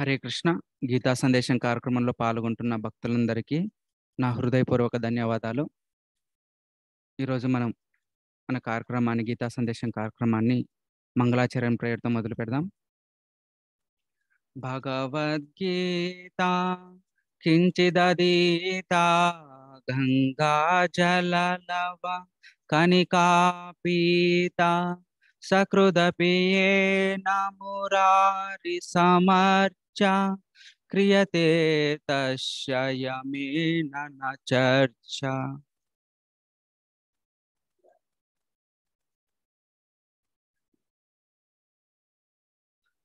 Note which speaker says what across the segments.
Speaker 1: హరే కృష్ణ గీతా సందేశం కార్యక్రమంలో పాల్గొంటున్న భక్తులందరికీ నా హృదయపూర్వక ధన్యవాదాలు ఈరోజు మనం మన కార్యక్రమాన్ని గీతా సందేశం కార్యక్రమాన్ని మంగళాచరణ ప్రేయర్తో మొదలు పెడదాం భగవద్గీత కించిదీత గంగా జలవ కనికా పీత సకృదపియే నమురారి సమర్ न चर्चा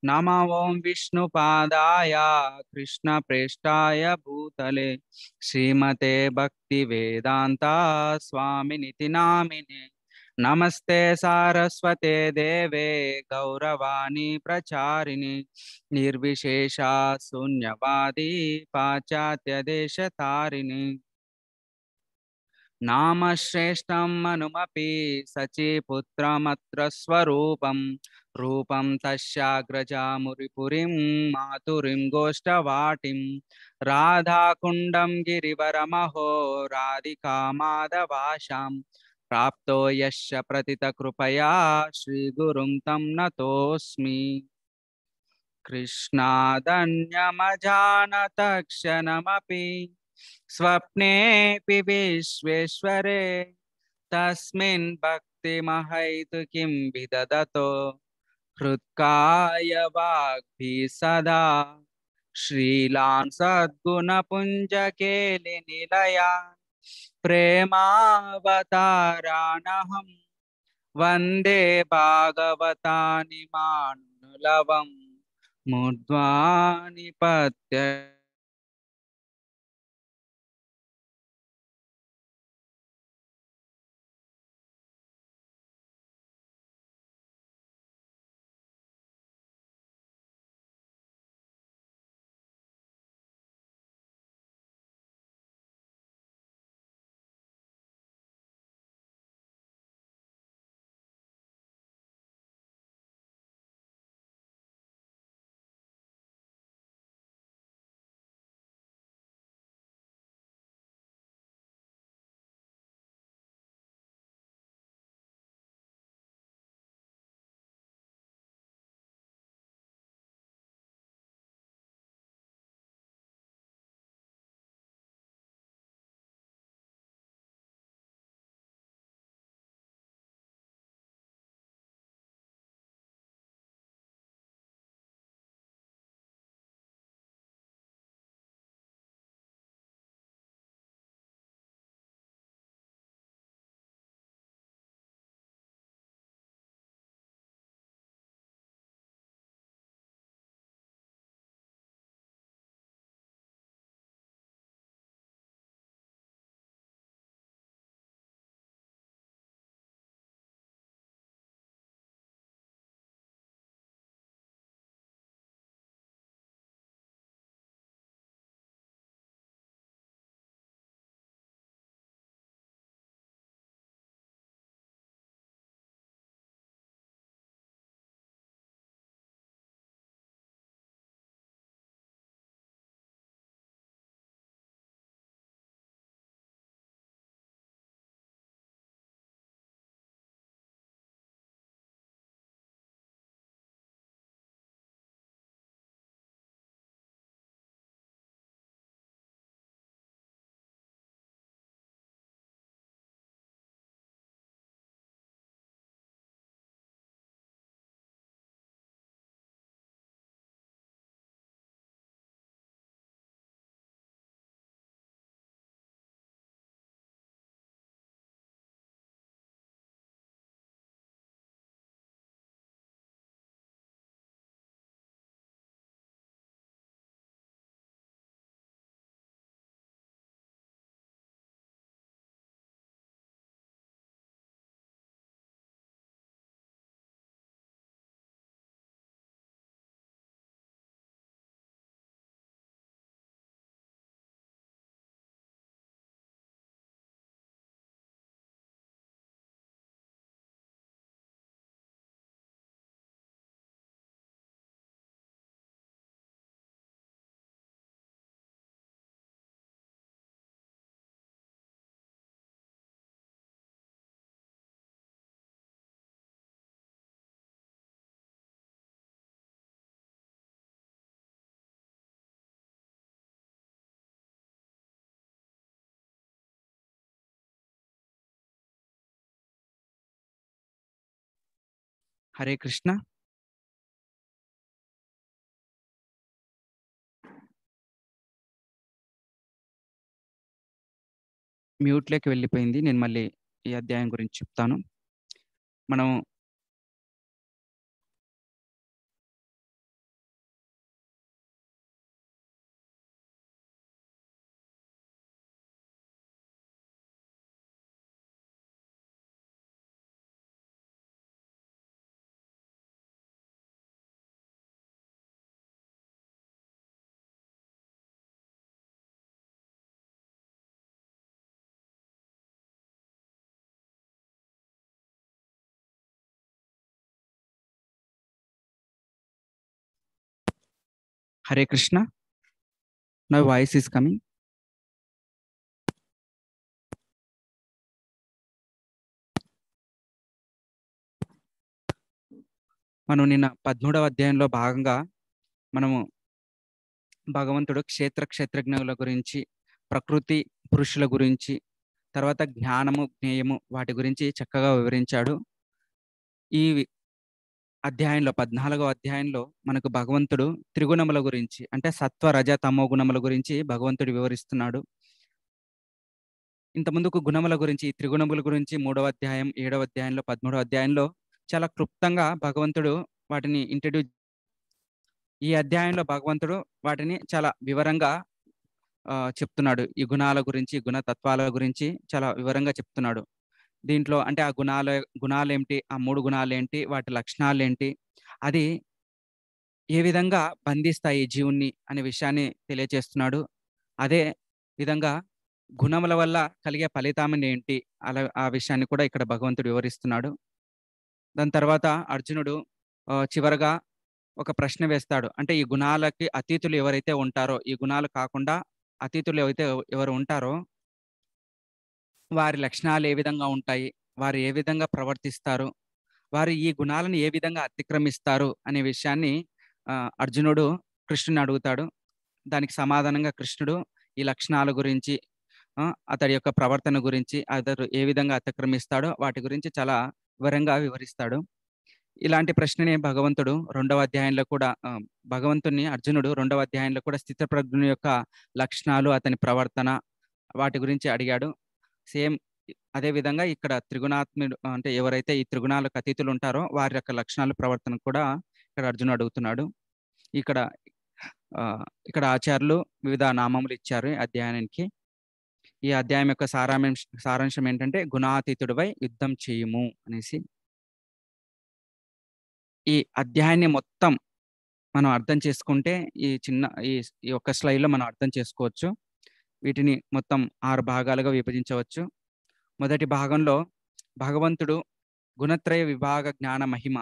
Speaker 1: नम ॐ विष्णुपादाय कृष्णप्रेष्ठाय भूतले श्रीमते भक्तिवेदान्ता स्वामिनिति नामिने नमस्ते सारस्वते देवे गौरवाणी प्रचारिणी निर्विशेषा शून्यवादी पाश्चात्य देशतारिणी नामश्रेष्ठम् अनुमपि सचीपुत्रमत्र स्वरूपं रूपं तस्याग्रजामुरिपुरीं मातुरीं गोष्ठवाटिं राधाकुण्डं गिरिवरमहो राधिकामाधवाशां प्राप्त यश प्रतितकृपया श्रीगुरुं तं नतोऽस्मि कृष्णादन्यमजानतक्षणमपि स्वप्नेऽपि विश्वेश्वरे तस्मिन् भक्तिमहैतु किं विदधतो हृत्काय वाग्भिः सदा श्रीलां सद्गुणपुञ्जकेलिनिलया प्रेमावताराणहं वन्दे भागवतानि मानुलवं मुद्वानिपत्य
Speaker 2: హరే కృష్ణ మ్యూట్లోకి వెళ్ళిపోయింది నేను మళ్ళీ ఈ అధ్యాయం గురించి చెప్తాను మనం హరే కృష్ణ నై వాయిస్ ఈస్ కమింగ్
Speaker 3: మనం నిన్న పద్మూడవ అధ్యాయంలో భాగంగా మనము భగవంతుడు క్షేత్ర
Speaker 1: క్షేత్రజ్ఞుల గురించి ప్రకృతి పురుషుల గురించి తర్వాత జ్ఞానము జ్ఞేయము వాటి గురించి చక్కగా వివరించాడు ఈ అధ్యాయంలో పద్నాలుగో అధ్యాయంలో మనకు భగవంతుడు త్రిగుణముల గురించి అంటే సత్వ రజ తమో గుణముల గురించి భగవంతుడు వివరిస్తున్నాడు ముందుకు గుణముల గురించి త్రిగుణముల గురించి మూడవ అధ్యాయం ఏడవ అధ్యాయంలో పదమూడవ అధ్యాయంలో చాలా క్లుప్తంగా భగవంతుడు వాటిని ఇంట్రడ్యూస్ ఈ అధ్యాయంలో భగవంతుడు వాటిని చాలా వివరంగా చెప్తున్నాడు ఈ గుణాల గురించి గుణతత్వాల గురించి చాలా వివరంగా చెప్తున్నాడు దీంట్లో అంటే ఆ గుణాలు గుణాలు ఏమిటి ఆ మూడు గుణాలు ఏంటి వాటి లక్షణాలు ఏంటి అది ఏ విధంగా బంధిస్తాయి జీవుణ్ణి అనే విషయాన్ని తెలియజేస్తున్నాడు అదే విధంగా గుణముల వల్ల కలిగే ఫలితామని ఏంటి అలా ఆ విషయాన్ని కూడా ఇక్కడ భగవంతుడు వివరిస్తున్నాడు దాని తర్వాత అర్జునుడు చివరగా ఒక ప్రశ్న వేస్తాడు అంటే ఈ గుణాలకి అతీతులు ఎవరైతే ఉంటారో ఈ గుణాలు కాకుండా అతీతులు ఎవరైతే ఎవరు ఉంటారో వారి లక్షణాలు ఏ విధంగా ఉంటాయి వారు ఏ విధంగా ప్రవర్తిస్తారు వారు ఈ గుణాలను ఏ విధంగా అతిక్రమిస్తారు అనే విషయాన్ని అర్జునుడు కృష్ణుని అడుగుతాడు దానికి సమాధానంగా కృష్ణుడు ఈ లక్షణాల గురించి అతడి యొక్క ప్రవర్తన గురించి అతడు ఏ విధంగా అతిక్రమిస్తాడో వాటి గురించి చాలా వివరంగా వివరిస్తాడు ఇలాంటి ప్రశ్ననే భగవంతుడు రెండవ అధ్యాయంలో కూడా భగవంతుని అర్జునుడు రెండవ అధ్యాయంలో కూడా స్థితప్రజ్ఞ యొక్క లక్షణాలు అతని ప్రవర్తన వాటి గురించి అడిగాడు సేమ్ అదే విధంగా ఇక్కడ త్రిగుణాత్ముడు అంటే ఎవరైతే ఈ త్రిగుణాలకు అతీతులు ఉంటారో వారి యొక్క లక్షణాలు ప్రవర్తన కూడా ఇక్కడ అర్జున్ అడుగుతున్నాడు ఇక్కడ ఇక్కడ ఆచార్యులు వివిధ నామములు ఇచ్చారు అధ్యయనానికి ఈ అధ్యాయం యొక్క సారాంశ సారాంశం ఏంటంటే గుణాతీతుడివై యుద్ధం చేయము అనేసి ఈ అధ్యాయాన్ని మొత్తం మనం అర్థం చేసుకుంటే ఈ చిన్న ఈ యొక్క స్లైడ్లో మనం అర్థం చేసుకోవచ్చు వీటిని మొత్తం ఆరు భాగాలుగా విభజించవచ్చు మొదటి భాగంలో భగవంతుడు గుణత్రయ విభాగ జ్ఞాన మహిమ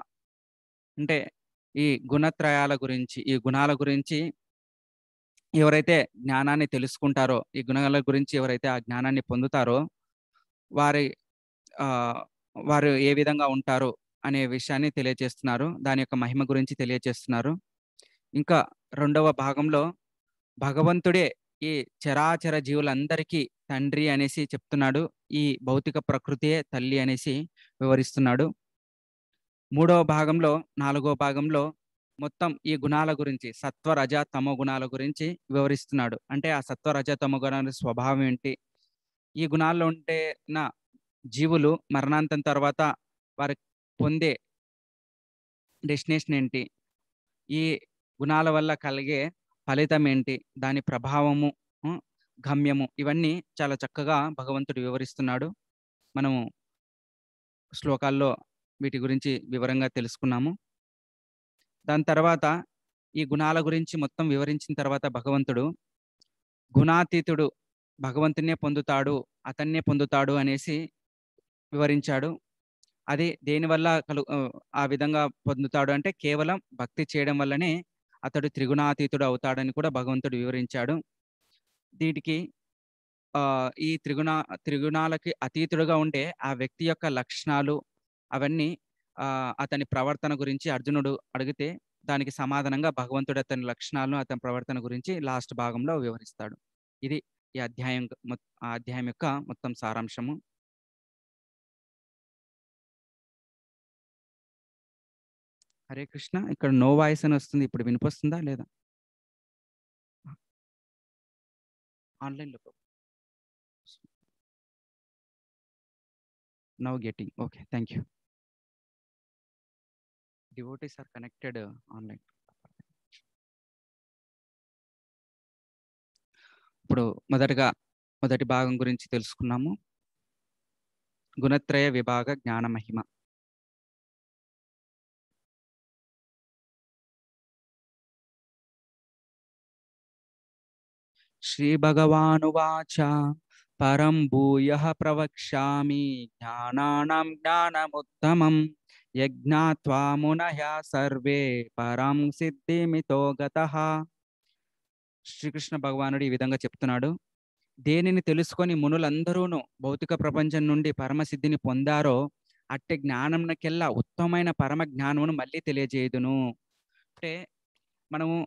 Speaker 1: అంటే ఈ గుణత్రయాల గురించి ఈ గుణాల గురించి ఎవరైతే జ్ఞానాన్ని తెలుసుకుంటారో ఈ గుణాల గురించి ఎవరైతే ఆ జ్ఞానాన్ని పొందుతారో వారి వారు ఏ విధంగా ఉంటారు అనే విషయాన్ని తెలియజేస్తున్నారు దాని యొక్క మహిమ గురించి తెలియజేస్తున్నారు ఇంకా రెండవ భాగంలో భగవంతుడే ఈ చరాచర జీవులందరికీ తండ్రి అనేసి చెప్తున్నాడు ఈ భౌతిక ప్రకృతియే తల్లి అనేసి వివరిస్తున్నాడు మూడవ భాగంలో నాలుగో భాగంలో మొత్తం ఈ గుణాల గురించి సత్వరజ తమో గుణాల గురించి వివరిస్తున్నాడు అంటే ఆ సత్వరజ తమో గుణాల స్వభావం ఏంటి ఈ గుణాల్లో ఉంటే నా జీవులు మరణాంతం తర్వాత వారు పొందే డెస్టినేషన్ ఏంటి ఈ గుణాల వల్ల కలిగే ఫలితం ఏంటి దాని ప్రభావము గమ్యము ఇవన్నీ చాలా చక్కగా భగవంతుడు వివరిస్తున్నాడు మనము శ్లోకాల్లో వీటి గురించి వివరంగా తెలుసుకున్నాము దాని తర్వాత ఈ గుణాల గురించి మొత్తం వివరించిన తర్వాత భగవంతుడు గుణాతీతుడు భగవంతునే పొందుతాడు అతన్నే పొందుతాడు అనేసి వివరించాడు అది దేనివల్ల కలు ఆ విధంగా పొందుతాడు అంటే కేవలం భక్తి చేయడం వల్లనే అతడు త్రిగుణాతీతుడు అవుతాడని కూడా భగవంతుడు వివరించాడు దీనికి ఈ త్రిగుణ త్రిగుణాలకి అతీతుడుగా ఉండే ఆ వ్యక్తి యొక్క లక్షణాలు అవన్నీ అతని ప్రవర్తన గురించి అర్జునుడు అడిగితే దానికి సమాధానంగా భగవంతుడు అతని లక్షణాలను అతని ప్రవర్తన గురించి లాస్ట్ భాగంలో వివరిస్తాడు ఇది ఈ అధ్యాయం అధ్యాయం యొక్క మొత్తం సారాంశము
Speaker 2: హరే కృష్ణ ఇక్కడ నో వాయిస్ అని వస్తుంది ఇప్పుడు వినిపిస్తుందా లేదా ఆన్లైన్లో now getting okay thank you
Speaker 3: devotees are connected online ఇప్పుడు మొదటగా మొదటి భాగం గురించి తెలుసుకున్నాము గుణత్రయ విభాగ జ్ఞాన మహిమ శ్రీభగవానువాచ పరం భూయ ప్రవక్ష్యామి
Speaker 1: ज्ञानानां జ్ఞానముత్తమం यज्ञात्वा मुनयः సర్వే పరం సిద్ధిమితో గత శ్రీకృష్ణ భగవానుడు ఈ విధంగా చెప్తున్నాడు దేనిని తెలుసుకొని మునులందరూను భౌతిక ప్రపంచం నుండి పరమసిద్ధిని పొందారో అట్టి జ్ఞానంకెల్లా ఉత్తమమైన పరమ జ్ఞానమును మళ్ళీ తెలియజేయదును అంటే మనము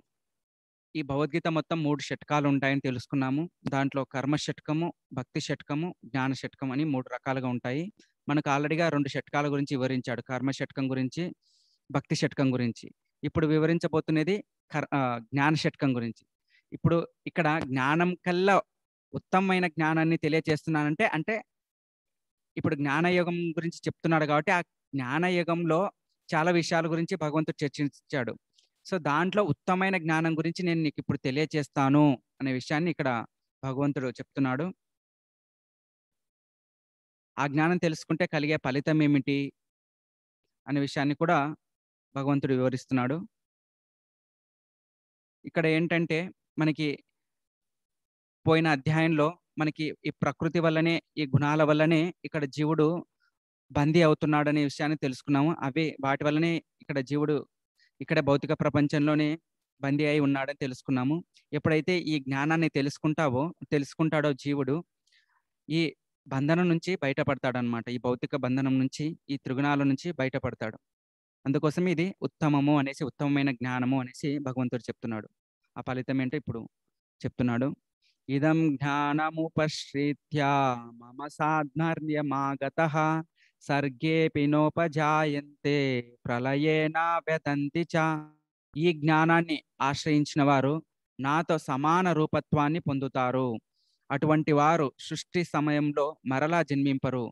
Speaker 1: ఈ భగవద్గీత మొత్తం మూడు షట్కాలు ఉంటాయని తెలుసుకున్నాము దాంట్లో కర్మ షట్కము భక్తి షట్కము జ్ఞాన షట్కం అని మూడు రకాలుగా ఉంటాయి మనకు ఆల్రెడీగా రెండు షట్కాల గురించి వివరించాడు కర్మ షట్కం గురించి భక్తి షట్కం గురించి ఇప్పుడు వివరించబోతున్నది కర్ జ్ఞాన షట్కం గురించి ఇప్పుడు ఇక్కడ జ్ఞానం కల్లా ఉత్తమమైన జ్ఞానాన్ని తెలియజేస్తున్నానంటే అంటే ఇప్పుడు జ్ఞానయోగం గురించి చెప్తున్నాడు కాబట్టి ఆ జ్ఞానయోగంలో చాలా విషయాల గురించి భగవంతుడు చర్చించాడు సో దాంట్లో ఉత్తమైన జ్ఞానం గురించి నేను నీకు ఇప్పుడు తెలియచేస్తాను అనే విషయాన్ని ఇక్కడ భగవంతుడు చెప్తున్నాడు ఆ జ్ఞానం తెలుసుకుంటే
Speaker 3: కలిగే ఫలితం ఏమిటి అనే విషయాన్ని కూడా భగవంతుడు వివరిస్తున్నాడు ఇక్కడ ఏంటంటే మనకి
Speaker 1: పోయిన అధ్యాయంలో మనకి ఈ ప్రకృతి వల్లనే ఈ గుణాల వల్లనే ఇక్కడ జీవుడు బందీ అవుతున్నాడు అనే విషయాన్ని తెలుసుకున్నాము అవి వాటి వల్లనే ఇక్కడ జీవుడు ఇక్కడ భౌతిక ప్రపంచంలోనే బందీ అయి ఉన్నాడని తెలుసుకున్నాము ఎప్పుడైతే ఈ జ్ఞానాన్ని తెలుసుకుంటావో తెలుసుకుంటాడో జీవుడు ఈ బంధనం నుంచి బయటపడతాడు అనమాట ఈ భౌతిక బంధనం నుంచి ఈ త్రిగుణాల నుంచి బయటపడతాడు అందుకోసం ఇది ఉత్తమము అనేసి ఉత్తమమైన జ్ఞానము అనేసి భగవంతుడు చెప్తున్నాడు ఆ ఫలితం ఏంటో ఇప్పుడు చెప్తున్నాడు ఇదం జ్ఞానముపశ్రీత్యా మమ సాధర్యమాగత సర్గేపి నోపజాయంతే ప్రళయేనా వ్యతంతి చ ఈ జ్ఞానాన్ని ఆశ్రయించిన వారు నాతో సమాన రూపత్వాన్ని పొందుతారు అటువంటి వారు సృష్టి సమయంలో మరలా జన్మింపరు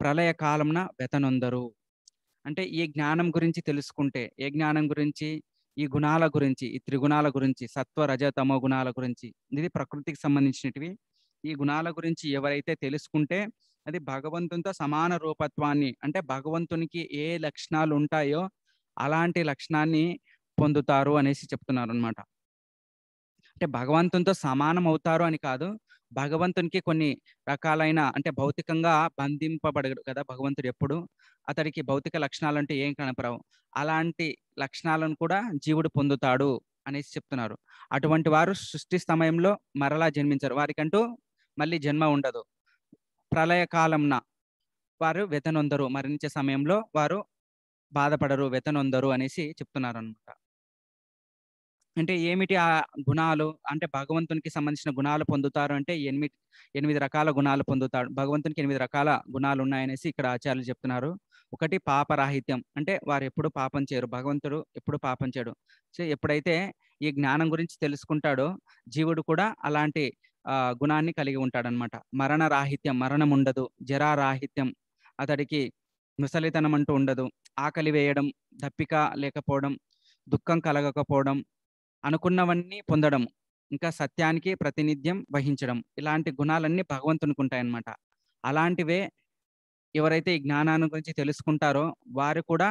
Speaker 1: ప్రళయ కాలంన వెతనొందరు అంటే ఈ జ్ఞానం గురించి తెలుసుకుంటే ఏ జ్ఞానం గురించి ఈ గుణాల గురించి ఈ త్రిగుణాల గురించి సత్వ రజ తమో గుణాల గురించి ఇది ప్రకృతికి సంబంధించినటివి ఈ గుణాల గురించి ఎవరైతే తెలుసుకుంటే అది భగవంతునితో సమాన రూపత్వాన్ని అంటే భగవంతునికి ఏ లక్షణాలు ఉంటాయో అలాంటి లక్షణాన్ని పొందుతారు అనేసి చెప్తున్నారు అనమాట అంటే భగవంతునితో సమానం అవుతారు అని కాదు భగవంతునికి కొన్ని రకాలైన అంటే భౌతికంగా బంధింపబడగడు కదా భగవంతుడు ఎప్పుడు అతడికి భౌతిక లక్షణాలు అంటే ఏం కనపరావు అలాంటి లక్షణాలను కూడా జీవుడు పొందుతాడు అనేసి చెప్తున్నారు అటువంటి వారు సృష్టి సమయంలో మరలా జన్మించరు వారికంటూ మళ్ళీ జన్మ ఉండదు ప్రళయకాలంన వారు వెతనొందరు మరణించే సమయంలో వారు బాధపడరు వెతనొందరు అనేసి చెప్తున్నారు అనమాట అంటే ఏమిటి ఆ గుణాలు అంటే భగవంతునికి సంబంధించిన గుణాలు పొందుతారు అంటే ఎనిమిది ఎనిమిది రకాల గుణాలు పొందుతాడు భగవంతునికి ఎనిమిది రకాల గుణాలు ఉన్నాయనేసి ఇక్కడ ఆచార్యులు చెప్తున్నారు ఒకటి పాపరాహిత్యం అంటే వారు ఎప్పుడు పాపం చేయరు భగవంతుడు ఎప్పుడు పాపం చేయడు సో ఎప్పుడైతే ఈ జ్ఞానం గురించి తెలుసుకుంటాడో జీవుడు కూడా అలాంటి గుణాన్ని కలిగి ఉంటాడనమాట మరణ రాహిత్యం మరణం ఉండదు జరా రాహిత్యం అతడికి ముసలితనం అంటూ ఉండదు ఆకలి వేయడం దప్పిక లేకపోవడం దుఃఖం కలగకపోవడం అనుకున్నవన్నీ పొందడం ఇంకా సత్యానికి ప్రతినిధ్యం వహించడం ఇలాంటి గుణాలన్నీ భగవంతునికి ఉంటాయన్నమాట అలాంటివే ఎవరైతే ఈ జ్ఞానాన్ని గురించి తెలుసుకుంటారో వారు కూడా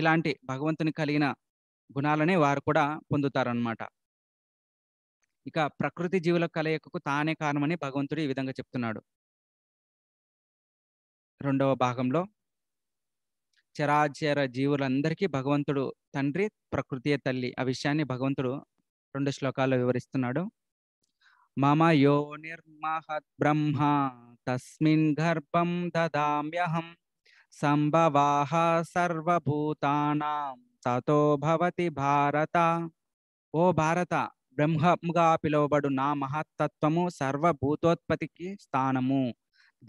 Speaker 1: ఇలాంటి భగవంతుని కలిగిన గుణాలనే వారు కూడా పొందుతారన్నమాట ఇక ప్రకృతి జీవుల కలయికకు తానే కారణమని భగవంతుడు ఈ విధంగా చెప్తున్నాడు రెండవ భాగంలో చరాచర జీవులందరికీ భగవంతుడు తండ్రి ప్రకృతియే తల్లి ఆ విషయాన్ని భగవంతుడు రెండు శ్లోకాల్లో వివరిస్తున్నాడు మమ యోనిర్మహత్ బ్రహ్మ తస్మిన్ గర్భం దదామ్యహం సంభవాహ సర్వభూతానాం తతో భవతి భారత ఓ భారత బ్రహ్మముగా పిలువబడు నా మహత్తత్వము సర్వభూతోత్పత్తికి స్థానము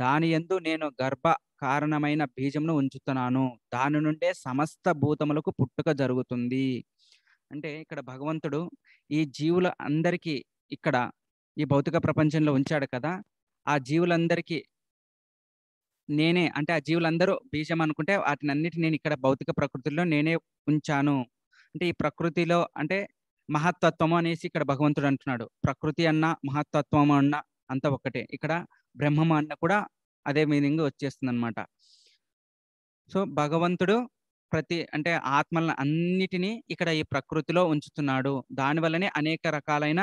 Speaker 1: దాని ఎందు నేను గర్భ కారణమైన బీజమును ఉంచుతున్నాను దాని నుండే సమస్త భూతములకు పుట్టుక జరుగుతుంది అంటే ఇక్కడ భగవంతుడు ఈ జీవుల అందరికీ ఇక్కడ ఈ భౌతిక ప్రపంచంలో ఉంచాడు కదా ఆ జీవులందరికీ నేనే అంటే ఆ జీవులందరూ బీజం అనుకుంటే వాటిని అన్నిటి నేను ఇక్కడ భౌతిక ప్రకృతిలో నేనే ఉంచాను అంటే ఈ ప్రకృతిలో అంటే మహత్తత్వం అనేసి ఇక్కడ భగవంతుడు అంటున్నాడు ప్రకృతి అన్న మహత్తత్వం అన్న అంత ఒక్కటే ఇక్కడ బ్రహ్మము అన్న కూడా అదే మీనింగ్ వచ్చేస్తుంది అనమాట సో భగవంతుడు ప్రతి అంటే ఆత్మలను అన్నిటినీ ఇక్కడ ఈ ప్రకృతిలో ఉంచుతున్నాడు దానివల్లనే అనేక రకాలైన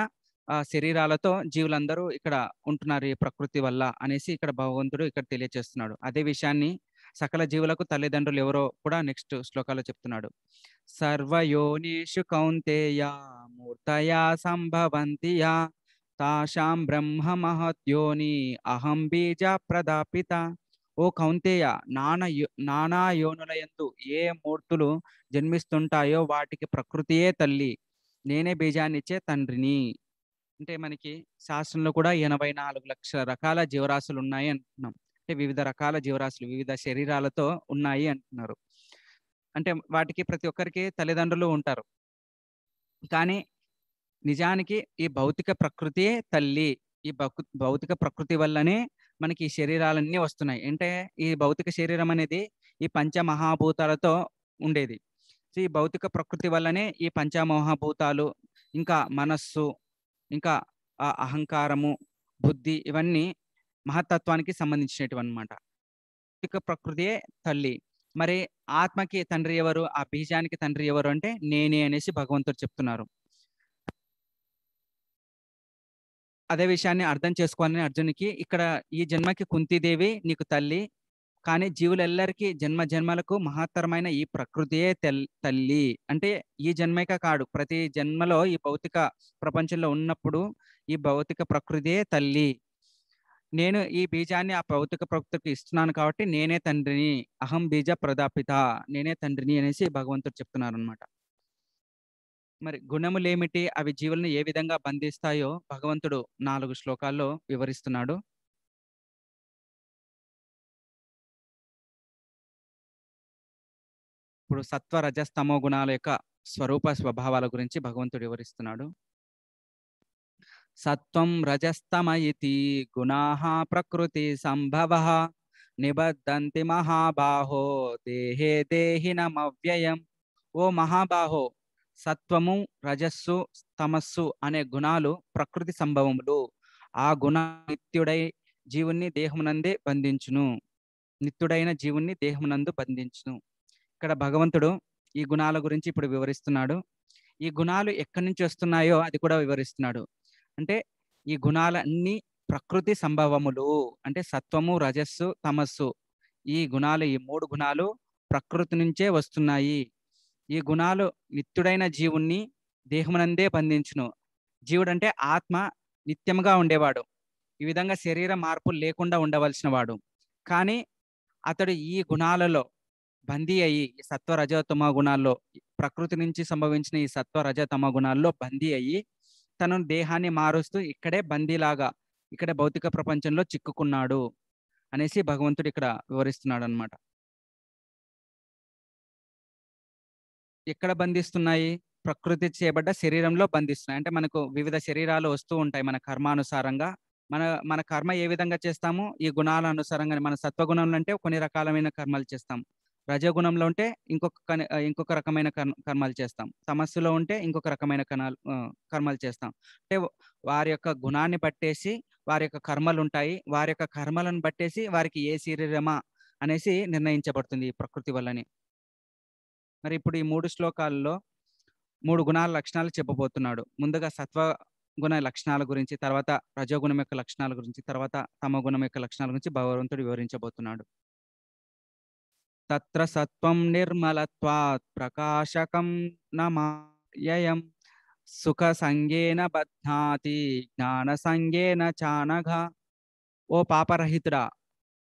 Speaker 1: శరీరాలతో జీవులందరూ ఇక్కడ ఉంటున్నారు ఈ ప్రకృతి వల్ల అనేసి ఇక్కడ భగవంతుడు ఇక్కడ తెలియజేస్తున్నాడు అదే విషయాన్ని సకల జీవులకు తల్లిదండ్రులు ఎవరో కూడా నెక్స్ట్ శ్లోకాల్లో చెప్తున్నాడు సర్వయోనిషు కౌంతేయ మూర్తయా సంభవంతియా తాషాం బ్రహ్మ మహద్యోని అహం బీజ ప్రదాపిత ఓ కౌంతేయ నానా నానా యోనులయందు ఏ మూర్తులు జన్మిస్తుంటాయో వాటికి ప్రకృతియే తల్లి నేనే బీజాన్నిచ్చే తండ్రిని అంటే మనకి శాస్త్రంలో కూడా ఎనభై నాలుగు లక్షల రకాల జీవరాశులు ఉన్నాయి అంటున్నాం అంటే వివిధ రకాల జీవరాశులు వివిధ శరీరాలతో ఉన్నాయి అంటున్నారు అంటే వాటికి ప్రతి ఒక్కరికి తల్లిదండ్రులు ఉంటారు కానీ నిజానికి ఈ భౌతిక ప్రకృతియే తల్లి ఈ భౌతిక ప్రకృతి వల్లనే మనకి ఈ శరీరాలన్నీ వస్తున్నాయి అంటే ఈ భౌతిక శరీరం అనేది ఈ పంచమహాభూతాలతో ఉండేది ఈ భౌతిక ప్రకృతి వల్లనే ఈ పంచమహాభూతాలు ఇంకా మనస్సు ఇంకా అహంకారము బుద్ధి ఇవన్నీ మహత్తత్వానికి సంబంధించినటువంటి అనమాట భౌతిక ప్రకృతియే తల్లి మరి ఆత్మకి తండ్రి ఎవరు ఆ బీజానికి తండ్రి ఎవరు అంటే నేనే అనేసి భగవంతుడు చెప్తున్నారు అదే విషయాన్ని అర్థం చేసుకోవాలని అర్జునికి ఇక్కడ ఈ జన్మకి కుంతిదేవి నీకు తల్లి కానీ జీవులెల్లరికీ జన్మ జన్మలకు మహత్తరమైన ఈ ప్రకృతియే తల్లి అంటే ఈ జన్మక కాడు ప్రతి జన్మలో ఈ భౌతిక ప్రపంచంలో ఉన్నప్పుడు ఈ భౌతిక ప్రకృతియే తల్లి నేను ఈ బీజాన్ని ఆ భౌతిక ప్రవృత్తికి ఇస్తున్నాను కాబట్టి నేనే తండ్రిని అహం బీజ ప్రదాపిత నేనే తండ్రిని అనేసి భగవంతుడు చెప్తున్నారు అనమాట
Speaker 3: మరి గుణములేమిటి అవి జీవులను ఏ విధంగా బంధిస్తాయో భగవంతుడు నాలుగు శ్లోకాల్లో వివరిస్తున్నాడు
Speaker 1: ఇప్పుడు సత్వ రజస్తమో గుణాల యొక్క స్వరూప స్వభావాల గురించి భగవంతుడు వివరిస్తున్నాడు సత్వం రజస్తమయితి గుణా ప్రకృతి సంభవ నిబద్ధంతి మహాబాహో దేహే దేహినమవ్యయం ఓ మహాబాహో సత్వము రజస్సు తమస్సు అనే గుణాలు ప్రకృతి సంభవములు ఆ గుణ నిత్యుడై జీవుణ్ణి దేహమునందే బంధించును నిత్యుడైన జీవుణ్ణి దేహమునందు బంధించును ఇక్కడ భగవంతుడు ఈ గుణాల గురించి ఇప్పుడు వివరిస్తున్నాడు ఈ గుణాలు ఎక్కడి నుంచి వస్తున్నాయో అది కూడా వివరిస్తున్నాడు అంటే ఈ గుణాలన్నీ ప్రకృతి సంభవములు అంటే సత్వము రజస్సు తమస్సు ఈ గుణాలు ఈ మూడు గుణాలు ప్రకృతి నుంచే వస్తున్నాయి ఈ గుణాలు నిత్యుడైన జీవుణ్ణి దేహమునందే బంధించును జీవుడు అంటే ఆత్మ నిత్యముగా ఉండేవాడు ఈ విధంగా శరీర మార్పులు లేకుండా ఉండవలసిన వాడు కానీ అతడు ఈ గుణాలలో బందీ అయ్యి సత్వ రజతమ గుణాల్లో ప్రకృతి నుంచి సంభవించిన ఈ సత్వ రజతమ గుణాల్లో బందీ అయ్యి తను దేహాన్ని మారుస్తూ ఇక్కడే బందీలాగా
Speaker 3: ఇక్కడ భౌతిక ప్రపంచంలో చిక్కుకున్నాడు అనేసి భగవంతుడు ఇక్కడ వివరిస్తున్నాడు అనమాట ఎక్కడ బంధిస్తున్నాయి ప్రకృతి చేయబడ్డ శరీరంలో బంధిస్తున్నాయి అంటే మనకు వివిధ శరీరాలు వస్తూ ఉంటాయి మన కర్మానుసారంగా
Speaker 1: మన మన కర్మ ఏ విధంగా చేస్తాము ఈ గుణాల అనుసారంగా మన సత్వగుణంలో అంటే కొన్ని రకాలమైన కర్మలు చేస్తాం రజగుణంలో ఉంటే ఇంకొక ఇంకొక రకమైన కర్మలు చేస్తాం తమస్సులో ఉంటే ఇంకొక రకమైన కణాలు కర్మలు చేస్తాం అంటే వారి యొక్క గుణాన్ని బట్టేసి వారి యొక్క కర్మలు ఉంటాయి వారి యొక్క కర్మలను బట్టేసి వారికి ఏ శరీరమా అనేసి నిర్ణయించబడుతుంది ఈ ప్రకృతి వల్లని మరి ఇప్పుడు ఈ మూడు శ్లోకాల్లో మూడు గుణాల లక్షణాలు చెప్పబోతున్నాడు ముందుగా సత్వ గుణ లక్షణాల గురించి తర్వాత రజోగుణం యొక్క లక్షణాల గురించి తర్వాత తమ గుణం యొక్క లక్షణాల గురించి భగవంతుడు వివరించబోతున్నాడు తత్ర సత్వం నిర్మలత్వాత్ ప్రకాశకం నమాయయం సుఖ సంగేన బధ్నాతి జ్ఞాన సంగేన చానఘ ఓ పాపరహితుడా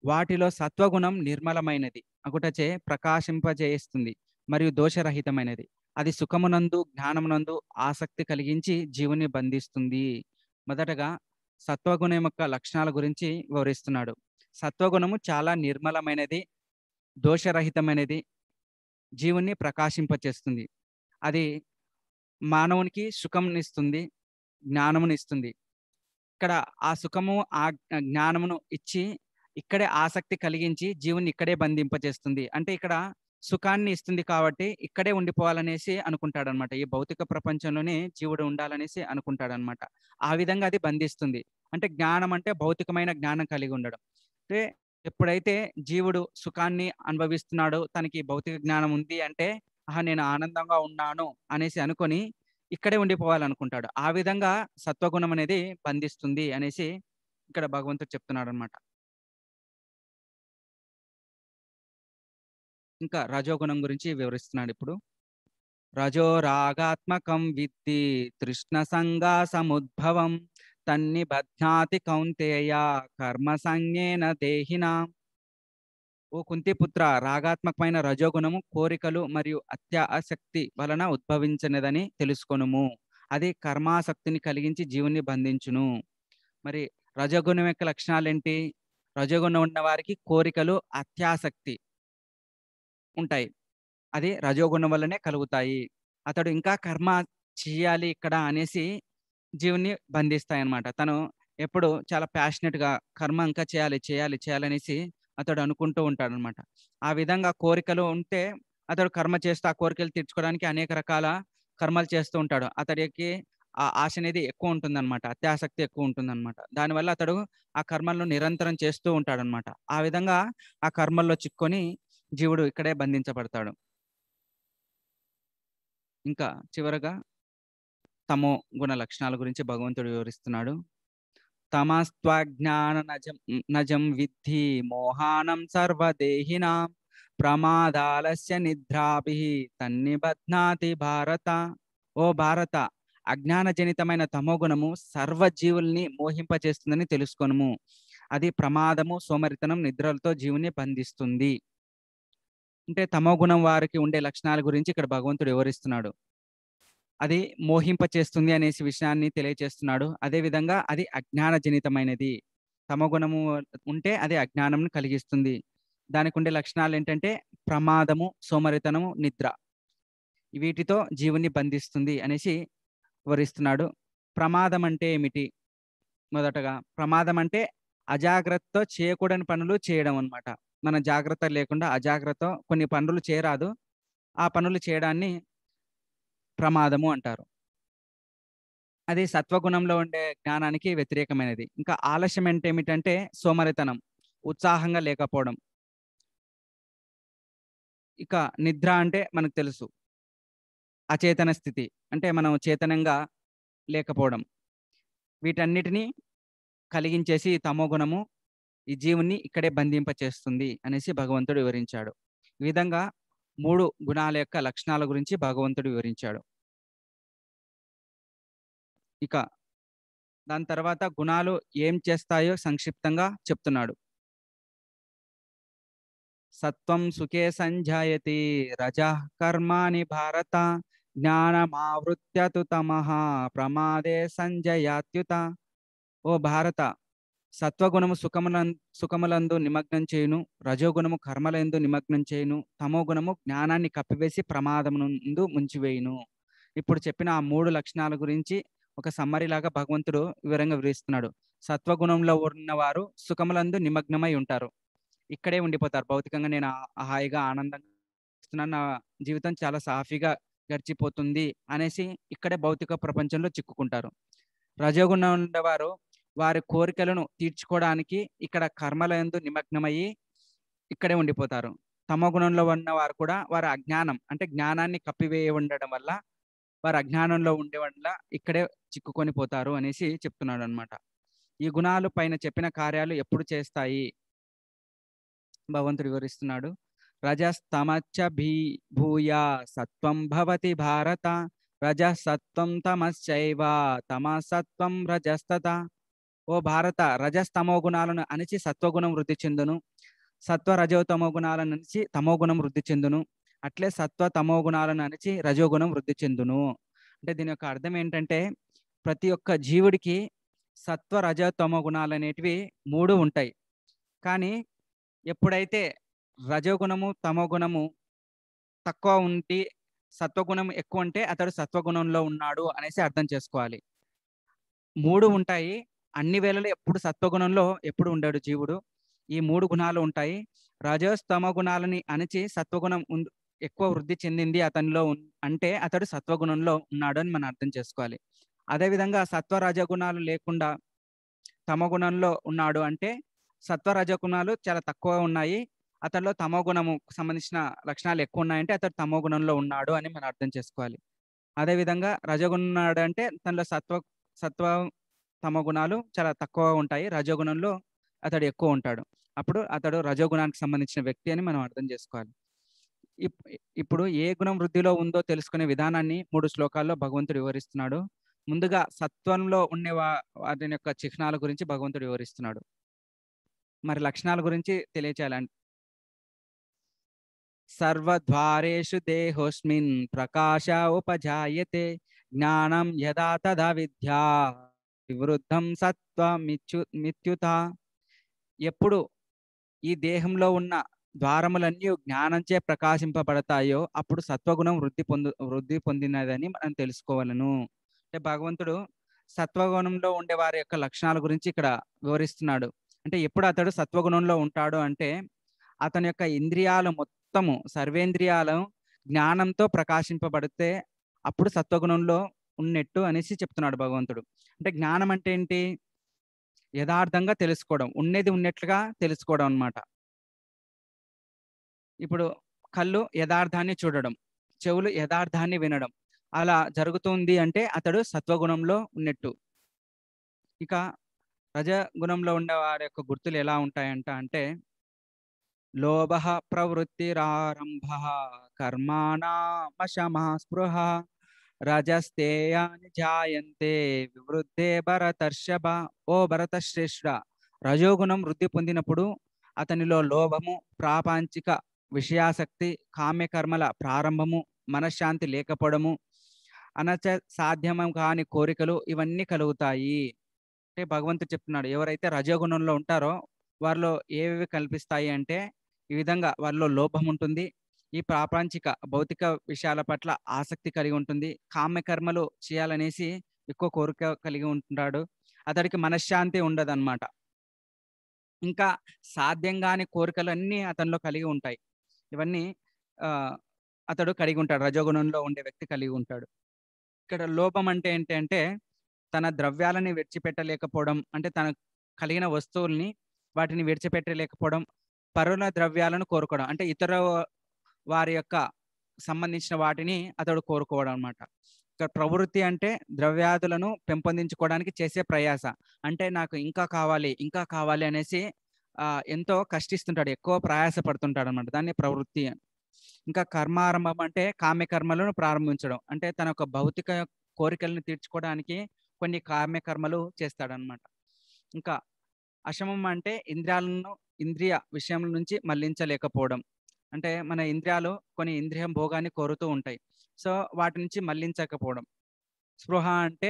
Speaker 1: వాటిలో సత్వగుణం నిర్మలమైనది అగుటచే ప్రకాశింపజేస్తుంది మరియు దోషరహితమైనది అది సుఖమునందు జ్ఞానమునందు ఆసక్తి కలిగించి జీవుని బంధిస్తుంది మొదటగా సత్వగుణం యొక్క లక్షణాల గురించి వివరిస్తున్నాడు సత్వగుణము చాలా నిర్మలమైనది దోషరహితమైనది జీవుణ్ణి ప్రకాశింపచేస్తుంది అది మానవునికి సుఖంనిస్తుంది జ్ఞానమునిస్తుంది ఇక్కడ ఆ సుఖము ఆ జ్ఞానమును ఇచ్చి ఇక్కడే ఆసక్తి కలిగించి జీవుని ఇక్కడే బంధింపజేస్తుంది అంటే ఇక్కడ సుఖాన్ని ఇస్తుంది కాబట్టి ఇక్కడే ఉండిపోవాలనేసి అనుకుంటాడనమాట ఈ భౌతిక ప్రపంచంలోనే జీవుడు ఉండాలనేసి అనుకుంటాడనమాట ఆ విధంగా అది బంధిస్తుంది అంటే జ్ఞానం అంటే భౌతికమైన జ్ఞానం కలిగి ఉండడం అంటే ఎప్పుడైతే జీవుడు సుఖాన్ని అనుభవిస్తున్నాడు తనకి భౌతిక జ్ఞానం ఉంది అంటే ఆహా నేను ఆనందంగా ఉన్నాను అనేసి అనుకొని ఇక్కడే ఉండిపోవాలనుకుంటాడు ఆ విధంగా సత్వగుణం అనేది బంధిస్తుంది అనేసి
Speaker 3: ఇక్కడ భగవంతుడు చెప్తున్నాడు అనమాట ఇంకా రజోగుణం గురించి వివరిస్తున్నాడు ఇప్పుడు రజో
Speaker 1: రాగాత్మకం విద్ది తృష్ణ సంగా సముద్భవం తన్ని బధ్యాతి కౌంతేయ కర్మ సంజ్ఞేన దేహినా ఓ కుంతిపుత్ర రాగాత్మకమైన రజోగుణము కోరికలు మరియు అత్యాసక్తి వలన ఉద్భవించినదని తెలుసుకొనుము అది కర్మాసక్తిని కలిగించి జీవుని బంధించును మరి రజగుణం యొక్క లక్షణాలు ఏంటి రజగుణం ఉన్న వారికి కోరికలు అత్యాసక్తి ఉంటాయి అది రజోగుణం వల్లనే కలుగుతాయి అతడు ఇంకా కర్మ చేయాలి ఇక్కడ అనేసి జీవుని బంధిస్తాయి అనమాట తను ఎప్పుడు చాలా ప్యాషనెట్గా కర్మ ఇంకా చేయాలి చేయాలి చేయాలనేసి అతడు అనుకుంటూ ఉంటాడు అనమాట ఆ విధంగా కోరికలు ఉంటే అతడు కర్మ చేస్తూ ఆ కోరికలు తీర్చుకోవడానికి అనేక రకాల కర్మలు చేస్తూ ఉంటాడు అతడికి ఆ ఆశ అనేది ఎక్కువ ఉంటుందన్నమాట అత్యాసక్తి ఎక్కువ ఉంటుందన్నమాట దానివల్ల అతడు ఆ కర్మలను నిరంతరం చేస్తూ ఉంటాడు అనమాట ఆ విధంగా ఆ కర్మల్లో చిక్కొని జీవుడు ఇక్కడే బంధించబడతాడు ఇంకా చివరగా తమో గుణ లక్షణాల గురించి భగవంతుడు వివరిస్తున్నాడు తమస్త్వజ్ఞాన నజం నజం విద్ధి మోహానం సర్వదేహినా ప్రమాదాలస్య నిద్రాభి బధ్నాతి భారత ఓ భారత అజ్ఞానజనితమైన తమోగుణము సర్వజీవుల్ని మోహింపచేస్తుందని తెలుసుకొనుము అది ప్రమాదము సోమరితనం నిద్రలతో జీవుని బంధిస్తుంది అంటే తమోగుణం వారికి ఉండే లక్షణాల గురించి ఇక్కడ భగవంతుడు వివరిస్తున్నాడు అది మోహింప చేస్తుంది అనేసి విషయాన్ని తెలియచేస్తున్నాడు అదేవిధంగా అది అజ్ఞానజనితమైనది తమగుణము ఉంటే అది అజ్ఞానంను కలిగిస్తుంది దానికి ఉండే లక్షణాలు ఏంటంటే ప్రమాదము సోమరితనము నిద్ర వీటితో జీవుని బంధిస్తుంది అనేసి వివరిస్తున్నాడు ప్రమాదం అంటే ఏమిటి మొదటగా ప్రమాదం అంటే అజాగ్రత్తతో చేయకూడని పనులు చేయడం అనమాట మన జాగ్రత్త లేకుండా అజాగ్రత్త కొన్ని పనులు చేయరాదు ఆ పనులు చేయడాన్ని ప్రమాదము అంటారు అది సత్వగుణంలో ఉండే జ్ఞానానికి వ్యతిరేకమైనది ఇంకా ఆలస్యం అంటే ఏమిటంటే సోమరితనం ఉత్సాహంగా లేకపోవడం
Speaker 3: ఇక నిద్ర అంటే మనకు తెలుసు అచేతన స్థితి అంటే మనం చేతనంగా లేకపోవడం వీటన్నిటినీ
Speaker 1: కలిగించేసి తమో గుణము ఈ జీవుని ఇక్కడే బంధింపచేస్తుంది అనేసి భగవంతుడు వివరించాడు ఈ విధంగా మూడు గుణాల యొక్క లక్షణాల గురించి భగవంతుడు వివరించాడు
Speaker 3: ఇక దాని తర్వాత గుణాలు ఏం చేస్తాయో సంక్షిప్తంగా చెప్తున్నాడు
Speaker 1: సత్వం సుఖే సంజాయతి రజ కర్మాని భారత జ్ఞానమావృత్యతు తమ ప్రమాదే సంజయాత్యుత ఓ భారత సత్వగుణము సుఖముల సుఖములందు నిమగ్నం చేయును రజోగుణము కర్మలందు నిమగ్నం చేయును తమో గుణము జ్ఞానాన్ని కప్పివేసి ప్రమాదముందు ముంచివేయును ఇప్పుడు చెప్పిన ఆ మూడు లక్షణాల గురించి ఒక సమ్మరి లాగా భగవంతుడు వివరంగా వివరిస్తున్నాడు సత్వగుణంలో ఉన్నవారు సుఖములందు నిమగ్నమై ఉంటారు ఇక్కడే ఉండిపోతారు భౌతికంగా నేను హాయిగా ఆనందంగా నా జీవితం చాలా సాఫీగా గడిచిపోతుంది అనేసి ఇక్కడే భౌతిక ప్రపంచంలో చిక్కుకుంటారు రజోగుణం ఉండేవారు వారి కోరికలను తీర్చుకోవడానికి ఇక్కడ కర్మలందు నిమగ్నమయ్యి ఇక్కడే ఉండిపోతారు తమ గుణంలో ఉన్న వారు కూడా వారి అజ్ఞానం అంటే జ్ఞానాన్ని కప్పివేయ ఉండడం వల్ల వారి అజ్ఞానంలో ఉండే వల్ల ఇక్కడే చిక్కుకొని పోతారు అనేసి చెప్తున్నాడు అనమాట ఈ గుణాలు పైన చెప్పిన కార్యాలు ఎప్పుడు చేస్తాయి భగవంతుడు వివరిస్తున్నాడు రజస్తమచ్చ భీ భూయా సత్వం భవతి భారత రజసత్వం తమశ్చైవ తమసత్వం రజస్తత ఓ భారత రజస్తమో గుణాలను అణిచి సత్వగుణం వృద్ధి చెందును సత్వ రజోతమో గుణాలను అణిచి తమోగుణం వృద్ధి చెందును అట్లే సత్వ తమో గుణాలను అణిచి రజోగుణం వృద్ధి చెందును అంటే దీని యొక్క అర్థం ఏంటంటే ప్రతి ఒక్క జీవుడికి సత్వ రజ తమో గుణాలు అనేటివి మూడు ఉంటాయి కానీ ఎప్పుడైతే రజోగుణము తమో గుణము తక్కువ ఉండి సత్వగుణం ఎక్కువ ఉంటే అతడు సత్వగుణంలో ఉన్నాడు అనేసి అర్థం చేసుకోవాలి మూడు ఉంటాయి అన్ని వేళలు ఎప్పుడు సత్వగుణంలో ఎప్పుడు ఉండాడు జీవుడు ఈ మూడు గుణాలు ఉంటాయి రజస్తమ తమ గుణాలని అణచి సత్వగుణం ఎక్కువ వృద్ధి చెందింది అతనిలో అంటే అతడు సత్వగుణంలో ఉన్నాడు అని మనం అర్థం చేసుకోవాలి అదేవిధంగా సత్వ రజగుణాలు లేకుండా తమ గుణంలో ఉన్నాడు అంటే సత్వ గుణాలు చాలా తక్కువ ఉన్నాయి అతనిలో తమో గుణము సంబంధించిన లక్షణాలు ఎక్కువ ఉన్నాయంటే అతడు తమోగుణంలో గుణంలో ఉన్నాడు అని మనం అర్థం చేసుకోవాలి అదేవిధంగా రజగుణం ఉన్నాడు అంటే తనలో సత్వ సత్వ తమ గుణాలు చాలా తక్కువ ఉంటాయి రజోగుణంలో అతడు ఎక్కువ ఉంటాడు అప్పుడు అతడు రజోగుణానికి సంబంధించిన వ్యక్తి అని మనం అర్థం చేసుకోవాలి ఇప్పుడు ఏ గుణం వృద్ధిలో ఉందో తెలుసుకునే విధానాన్ని మూడు శ్లోకాల్లో భగవంతుడు వివరిస్తున్నాడు ముందుగా సత్వంలో ఉండే వాటిని యొక్క చిహ్నాల గురించి భగవంతుడు వివరిస్తున్నాడు మరి లక్షణాల గురించి తెలియచేయాలంటే సర్వద్వారేషు దేహోస్మిన్ ప్రకాశ ఉపజాయతే జ్ఞానం యదా తదా విద్యా వివృద్ధం సత్వ మిత్యు మిత్యుత ఎప్పుడు ఈ దేహంలో ఉన్న ద్వారములన్నీ జ్ఞానంచే ప్రకాశింపబడతాయో అప్పుడు సత్వగుణం వృద్ధి పొందు వృద్ధి పొందినదని మనం తెలుసుకోవాలను అంటే భగవంతుడు సత్వగుణంలో ఉండే వారి యొక్క లక్షణాల గురించి ఇక్కడ వివరిస్తున్నాడు అంటే ఎప్పుడు అతడు సత్వగుణంలో ఉంటాడు అంటే అతని యొక్క ఇంద్రియాలు మొత్తము సర్వేంద్రియాలు జ్ఞానంతో ప్రకాశింపబడితే అప్పుడు సత్వగుణంలో ఉన్నట్టు అనేసి చెప్తున్నాడు భగవంతుడు అంటే జ్ఞానం అంటే ఏంటి యథార్థంగా తెలుసుకోవడం ఉన్నది ఉన్నట్లుగా తెలుసుకోవడం అనమాట ఇప్పుడు కళ్ళు యథార్థాన్ని చూడడం చెవులు యథార్థాన్ని వినడం అలా జరుగుతుంది అంటే అతడు సత్వగుణంలో ఉన్నట్టు ఇక రజగుణంలో ఉండే వారి యొక్క గుర్తులు ఎలా ఉంటాయంట అంటే లోభ ప్రవృత్తిరారంభ కర్మాణమశమ స్పృహ రజస్తేయాని జాయంతే వివృద్ధే భరతర్షభ ఓ భరతశ్రేష్ఠ రజోగుణం వృద్ధి పొందినప్పుడు అతనిలో లోభము ప్రాపాంచిక విషయాసక్తి కామ్యకర్మల ప్రారంభము మనశ్శాంతి లేకపోవడము అనచ సాధ్యము కాని కోరికలు ఇవన్నీ కలుగుతాయి అంటే భగవంతుడు చెప్తున్నాడు ఎవరైతే రజోగుణంలో ఉంటారో వారిలో ఏవేవి కల్పిస్తాయి అంటే ఈ విధంగా వారిలో లోభం ఉంటుంది ఈ ప్రాపంచిక భౌతిక విషయాల పట్ల ఆసక్తి కలిగి ఉంటుంది కామ్యకర్మలు చేయాలనేసి ఎక్కువ కోరిక కలిగి ఉంటున్నాడు అతడికి మనశ్శాంతి ఉండదన్నమాట ఇంకా సాధ్యం కాని కోరికలన్నీ అతనిలో కలిగి ఉంటాయి ఇవన్నీ అతడు కలిగి ఉంటాడు రజోగుణంలో ఉండే వ్యక్తి కలిగి ఉంటాడు ఇక్కడ లోపం అంటే ఏంటంటే తన ద్రవ్యాలని విడిచిపెట్టలేకపోవడం అంటే తన కలిగిన వస్తువుల్ని వాటిని విడిచిపెట్టలేకపోవడం పరుల ద్రవ్యాలను కోరుకోవడం అంటే ఇతర వారి యొక్క సంబంధించిన వాటిని అతడు కోరుకోవడం అనమాట ఇక్కడ ప్రవృత్తి అంటే ద్రవ్యాధులను పెంపొందించుకోవడానికి చేసే ప్రయాస అంటే నాకు ఇంకా కావాలి ఇంకా కావాలి అనేసి ఎంతో కష్టిస్తుంటాడు ఎక్కువ ప్రయాస పడుతుంటాడు అనమాట దాన్ని ప్రవృత్తి ఇంకా కర్మారంభం అంటే కామ్యకర్మలను ప్రారంభించడం అంటే తన యొక్క భౌతిక కోరికలను తీర్చుకోవడానికి కొన్ని కామ్యకర్మలు చేస్తాడనమాట ఇంకా అశమం అంటే ఇంద్రియాలను ఇంద్రియ విషయం నుంచి మళ్లించలేకపోవడం అంటే మన ఇంద్రియాలు కొన్ని ఇంద్రియం భోగాన్ని కోరుతూ ఉంటాయి సో వాటి నుంచి మళ్లించకపోవడం స్పృహ అంటే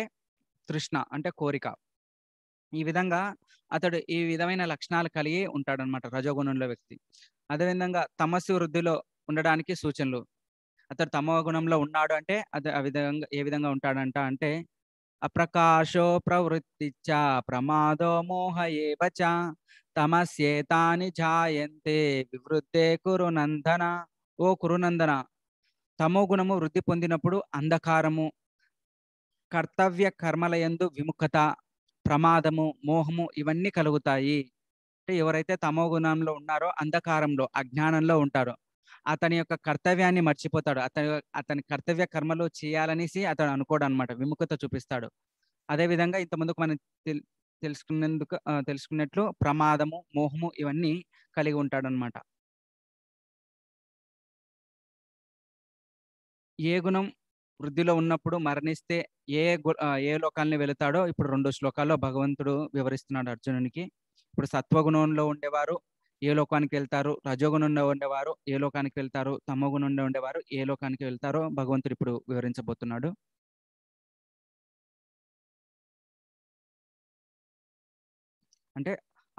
Speaker 1: తృష్ణ అంటే కోరిక ఈ విధంగా అతడు ఈ విధమైన లక్షణాలు కలిగి ఉంటాడనమాట రజోగుణంలో వ్యక్తి అదేవిధంగా తమస్సు వృద్ధిలో ఉండడానికి సూచనలు అతడు తమో గుణంలో ఉన్నాడు అంటే అది ఆ విధంగా ఏ విధంగా ఉంటాడంట అంటే అప్రకాశో ప్రవృత్తి ప్రమాదో మోహ ఏవ తమస్యేతాని జాయంతే వివృద్ధే కురునందన ఓ కురునందన తమో గుణము వృద్ధి పొందినప్పుడు అంధకారము కర్తవ్య కర్మలయందు విముఖత ప్రమాదము మోహము ఇవన్నీ కలుగుతాయి అంటే ఎవరైతే తమో గుణంలో ఉన్నారో అంధకారంలో అజ్ఞానంలో ఉంటారో అతని యొక్క కర్తవ్యాన్ని మర్చిపోతాడు అతని అతని కర్తవ్య కర్మలో చేయాలనేసి అతను అనుకోడు అనమాట విముఖత చూపిస్తాడు అదేవిధంగా ఇంతకుముందుకు మనం తెలుసుకునేందుకు
Speaker 3: తెలుసుకున్నట్లు ప్రమాదము మోహము ఇవన్నీ కలిగి ఉంటాడు అనమాట ఏ గుణం వృద్ధిలో ఉన్నప్పుడు
Speaker 1: మరణిస్తే ఏ ఏ లోకాలని వెళుతాడో ఇప్పుడు రెండు శ్లోకాల్లో భగవంతుడు వివరిస్తున్నాడు అర్జునునికి ఇప్పుడు సత్వగుణంలో ఉండేవారు ఏ లోకానికి వెళ్తారు రజోగుణంలో ఉండేవారు ఏ
Speaker 3: లోకానికి వెళ్తారు నుండి
Speaker 1: ఉండేవారు ఏ లోకానికి వెళ్తారో
Speaker 3: భగవంతుడు ఇప్పుడు వివరించబోతున్నాడు అంటే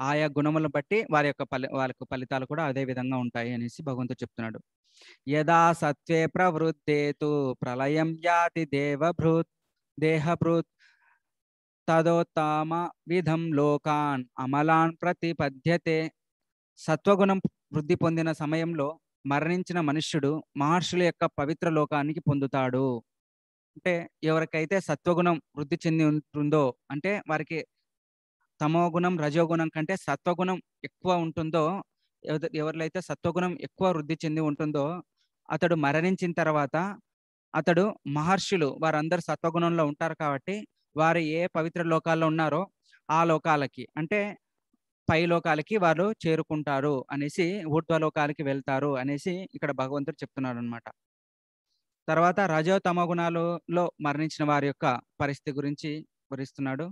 Speaker 3: ఆయా గుణములను బట్టి వారి యొక్క ఫలి వారి యొక్క ఫలితాలు కూడా అదే విధంగా ఉంటాయి అనేసి భగవంతుడు
Speaker 1: చెప్తున్నాడు యదా సత్వే ప్రవృద్ధేతు ప్రళయం యాతి దేవభృత్ దేహభృత్ తదోత్తమ విధం లోకాన్ అమలాన్ ప్రతిపద్యతే సత్వగుణం వృద్ధి పొందిన సమయంలో మరణించిన మనుష్యుడు మహర్షుల యొక్క పవిత్ర లోకానికి పొందుతాడు అంటే ఎవరికైతే సత్వగుణం వృద్ధి చెంది ఉంటుందో అంటే వారికి తమో గుణం రజోగుణం కంటే సత్వగుణం ఎక్కువ ఉంటుందో ఎవరిలైతే సత్వగుణం ఎక్కువ వృద్ధి చెంది ఉంటుందో అతడు మరణించిన తర్వాత అతడు మహర్షులు వారందరూ సత్వగుణంలో ఉంటారు కాబట్టి వారు ఏ పవిత్ర లోకాల్లో ఉన్నారో ఆ లోకాలకి అంటే పైలోకాలకి వారు చేరుకుంటారు అనేసి ఊర్ధ్వలోకాలకి వెళ్తారు అనేసి ఇక్కడ భగవంతుడు చెప్తున్నాడు అనమాట తర్వాత రజో గుణాలలో
Speaker 3: మరణించిన వారి యొక్క పరిస్థితి గురించి వివరిస్తున్నాడు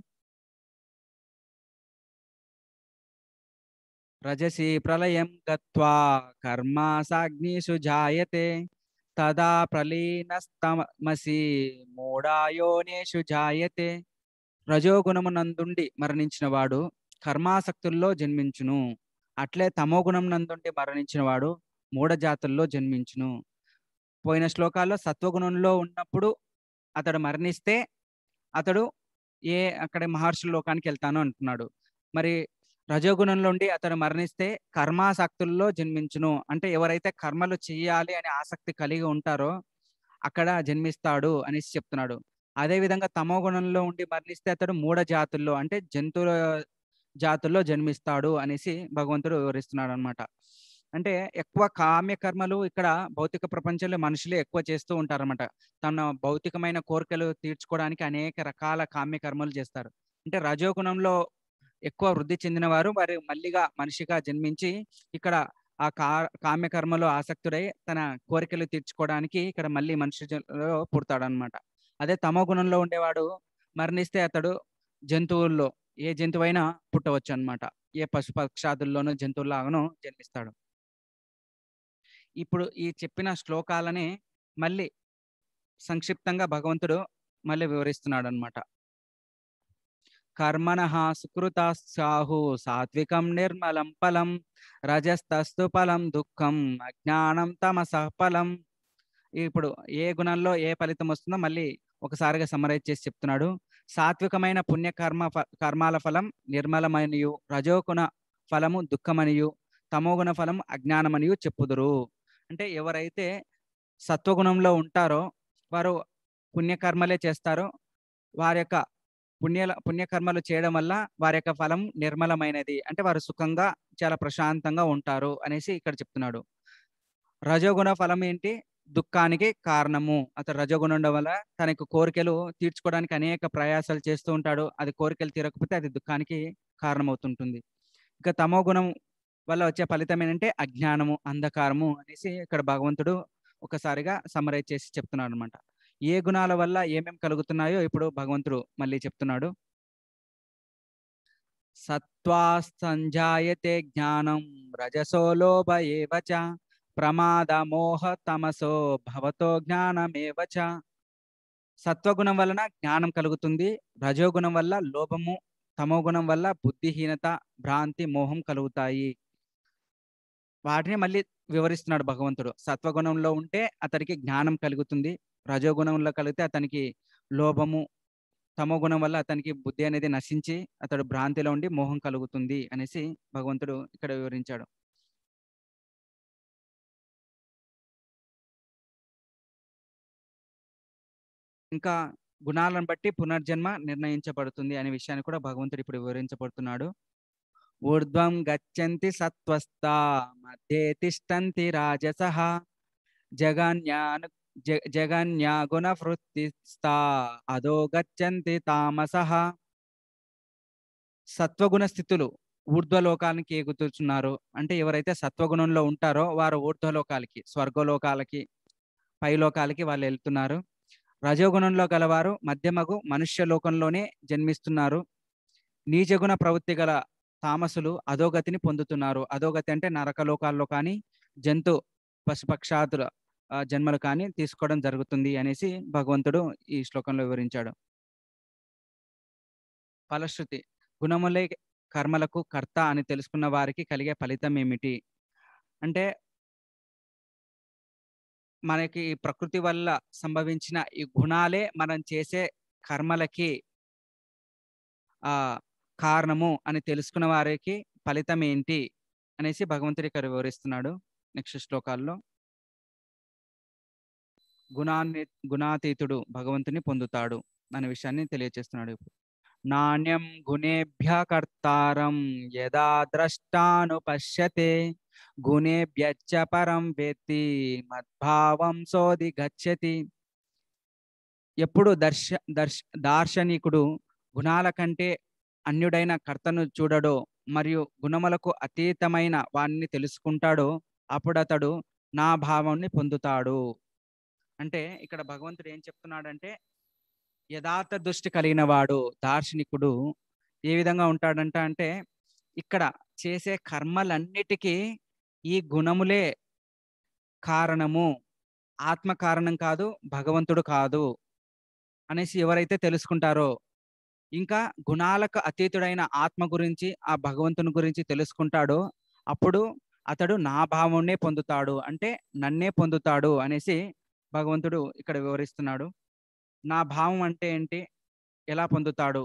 Speaker 3: రజసి ప్రళయం గత్వా కర్మ
Speaker 1: సాగ్నిషు జాయతే తదా ప్రలీనస్తమసి మూడాయోనేషు జాయతే రజోగుణమునందుండి మరణించిన వాడు కర్మాసక్తుల్లో జన్మించును అట్లే తమోగుణం నందుండి మరణించిన వాడు జాతుల్లో జన్మించును పోయిన శ్లోకాల్లో సత్వగుణంలో ఉన్నప్పుడు అతడు మరణిస్తే అతడు ఏ అక్కడ మహర్షుల లోకానికి వెళ్తాను అంటున్నాడు మరి రజోగుణంలో ఉండి అతడు మరణిస్తే కర్మాసక్తుల్లో జన్మించును అంటే ఎవరైతే కర్మలు చేయాలి అనే ఆసక్తి కలిగి ఉంటారో అక్కడ జన్మిస్తాడు అనేసి చెప్తున్నాడు అదేవిధంగా తమో గుణంలో ఉండి మరణిస్తే అతడు మూఢ జాతుల్లో అంటే జంతువుల జాతుల్లో జన్మిస్తాడు అనేసి భగవంతుడు వివరిస్తున్నాడు అనమాట అంటే ఎక్కువ కామ్య కర్మలు ఇక్కడ భౌతిక ప్రపంచంలో మనుషులే ఎక్కువ చేస్తూ ఉంటారన్నమాట తన భౌతికమైన కోరికలు తీర్చుకోవడానికి అనేక రకాల కామ్య కర్మలు చేస్తారు అంటే రజోగుణంలో ఎక్కువ వృద్ధి చెందిన వారు వారి మళ్ళీగా మనిషిగా జన్మించి ఇక్కడ ఆ కామ్య కర్మలో ఆసక్తుడై తన కోరికలు తీర్చుకోవడానికి ఇక్కడ మళ్ళీ పుడతాడు అనమాట అదే తమో గుణంలో ఉండేవాడు మరణిస్తే అతడు జంతువుల్లో ఏ జంతువైనా పుట్టవచ్చు అనమాట ఏ పశుపక్షాదుల్లోనూ జంతువులాగానో జన్మిస్తాడు ఇప్పుడు ఈ చెప్పిన శ్లోకాలని మళ్ళీ సంక్షిప్తంగా భగవంతుడు మళ్ళీ వివరిస్తున్నాడు అనమాట కర్మణ సాహు సాత్వికం నిర్మలం ఫలం రజస్తస్తు ఫలం దుఃఖం అజ్ఞానం తమస ఫలం ఇప్పుడు ఏ గుణంలో ఏ ఫలితం వస్తుందో మళ్ళీ ఒకసారిగా సమరైజ్ చేసి చెప్తున్నాడు సాత్వికమైన పుణ్యకర్మ కర్మాల ఫలం నిర్మలమనియు రజోగుణ ఫలము దుఃఖమనియు తమోగుణ ఫలం అజ్ఞానమనియు చెప్పుదురు అంటే ఎవరైతే సత్వగుణంలో ఉంటారో వారు పుణ్యకర్మలే చేస్తారో వారి యొక్క పుణ్య పుణ్యకర్మలు చేయడం వల్ల వారి యొక్క ఫలం నిర్మలమైనది అంటే వారు సుఖంగా చాలా ప్రశాంతంగా ఉంటారు అనేసి ఇక్కడ చెప్తున్నాడు రజోగుణ ఫలం ఏంటి దుఃఖానికి కారణము అతను రజగుణం ఉండడం వల్ల తనకు కోరికలు తీర్చుకోవడానికి అనేక ప్రయాసాలు చేస్తూ ఉంటాడు అది కోరికలు తీరకపోతే అది దుఃఖానికి కారణమవుతుంటుంది ఇంకా తమో గుణం వల్ల వచ్చే ఫలితం ఏంటంటే అజ్ఞానము అంధకారము అనేసి ఇక్కడ భగవంతుడు ఒకసారిగా సమరైజ్ చేసి చెప్తున్నాడు అనమాట ఏ గుణాల వల్ల ఏమేమి కలుగుతున్నాయో ఇప్పుడు భగవంతుడు మళ్ళీ చెప్తున్నాడు సత్వా సంజాయతే జ్ఞానం రజసోలోభ ఏవచ ప్రమాదమోహ తమసో భవతో జ్ఞానమేవ చ సత్వగుణం వలన జ్ఞానం కలుగుతుంది రజోగుణం వల్ల లోభము తమోగుణం వల్ల బుద్ధిహీనత భ్రాంతి మోహం కలుగుతాయి వాటిని మళ్ళీ వివరిస్తున్నాడు భగవంతుడు సత్వగుణంలో ఉంటే అతనికి జ్ఞానం కలుగుతుంది రజోగుణంలో కలిగితే అతనికి లోభము తమోగుణం వల్ల అతనికి బుద్ధి అనేది నశించి అతడు భ్రాంతిలో ఉండి మోహం కలుగుతుంది అనేసి భగవంతుడు ఇక్కడ వివరించాడు
Speaker 3: ఇంకా గుణాలను బట్టి పునర్జన్మ నిర్ణయించబడుతుంది అనే విషయాన్ని కూడా భగవంతుడు ఇప్పుడు వివరించబడుతున్నాడు
Speaker 1: ఊర్ధ్వం గచ్చంతి సత్వస్థ మధ్యే తిష్టంతి రాజస జగన్యాను జగన్యా గుణవృత్తిస్థా అదో గచ్చంతి తామస సత్వగుణ స్థితులు ఊర్ధ్వలోకానికి ఎగుతున్నారు అంటే ఎవరైతే సత్వగుణంలో ఉంటారో వారు ఊర్ధ్వలోకాలకి స్వర్గలోకాలకి పైలోకాలకి వాళ్ళు వెళ్తున్నారు రజోగుణంలో గలవారు మధ్యమగు మనుష్య లోకంలోనే జన్మిస్తున్నారు నీజగుణ ప్రవృత్తి గల తామసులు అధోగతిని పొందుతున్నారు అధోగతి అంటే నరకలోకాల్లో కానీ జంతు పశుపక్షాదుల జన్మలు కానీ తీసుకోవడం జరుగుతుంది అనేసి భగవంతుడు ఈ శ్లోకంలో వివరించాడు ఫలశ్రుతి గుణములే కర్మలకు కర్త అని తెలుసుకున్న వారికి కలిగే ఫలితం ఏమిటి అంటే మనకి ప్రకృతి వల్ల సంభవించిన ఈ గుణాలే మనం చేసే కర్మలకి ఆ కారణము అని తెలుసుకున్న వారికి ఫలితం ఏంటి అనేసి భగవంతుడి ఇక్కడ వివరిస్తున్నాడు నెక్స్ట్ శ్లోకాల్లో గుణాన్ని గుణాతీతుడు భగవంతుని పొందుతాడు అనే విషయాన్ని తెలియజేస్తున్నాడు నాణ్యం గుణేభ్య కర్తారం యదా ద్రష్టాను పశ్యతే గుణేభ్యచ్చ పరం వేత్తి మద్భావం సోది గచ్చతి ఎప్పుడు దర్శ దర్శ దార్శనికుడు గుణాల కంటే అన్యుడైన కర్తను చూడడో మరియు గుణములకు అతీతమైన వాణ్ణి తెలుసుకుంటాడో అప్పుడతడు నా భావాన్ని పొందుతాడు అంటే ఇక్కడ భగవంతుడు ఏం చెప్తున్నాడంటే యథార్థ దృష్టి కలిగిన వాడు దార్శనికుడు ఏ విధంగా ఉంటాడంట అంటే ఇక్కడ చేసే కర్మలన్నిటికీ ఈ గుణములే కారణము ఆత్మ కారణం కాదు భగవంతుడు కాదు అనేసి ఎవరైతే తెలుసుకుంటారో ఇంకా గుణాలకు అతీతుడైన ఆత్మ గురించి ఆ భగవంతుని గురించి తెలుసుకుంటాడో అప్పుడు అతడు నా భావమునే పొందుతాడు అంటే నన్నే పొందుతాడు అనేసి భగవంతుడు ఇక్కడ వివరిస్తున్నాడు నా భావం అంటే ఏంటి ఎలా పొందుతాడు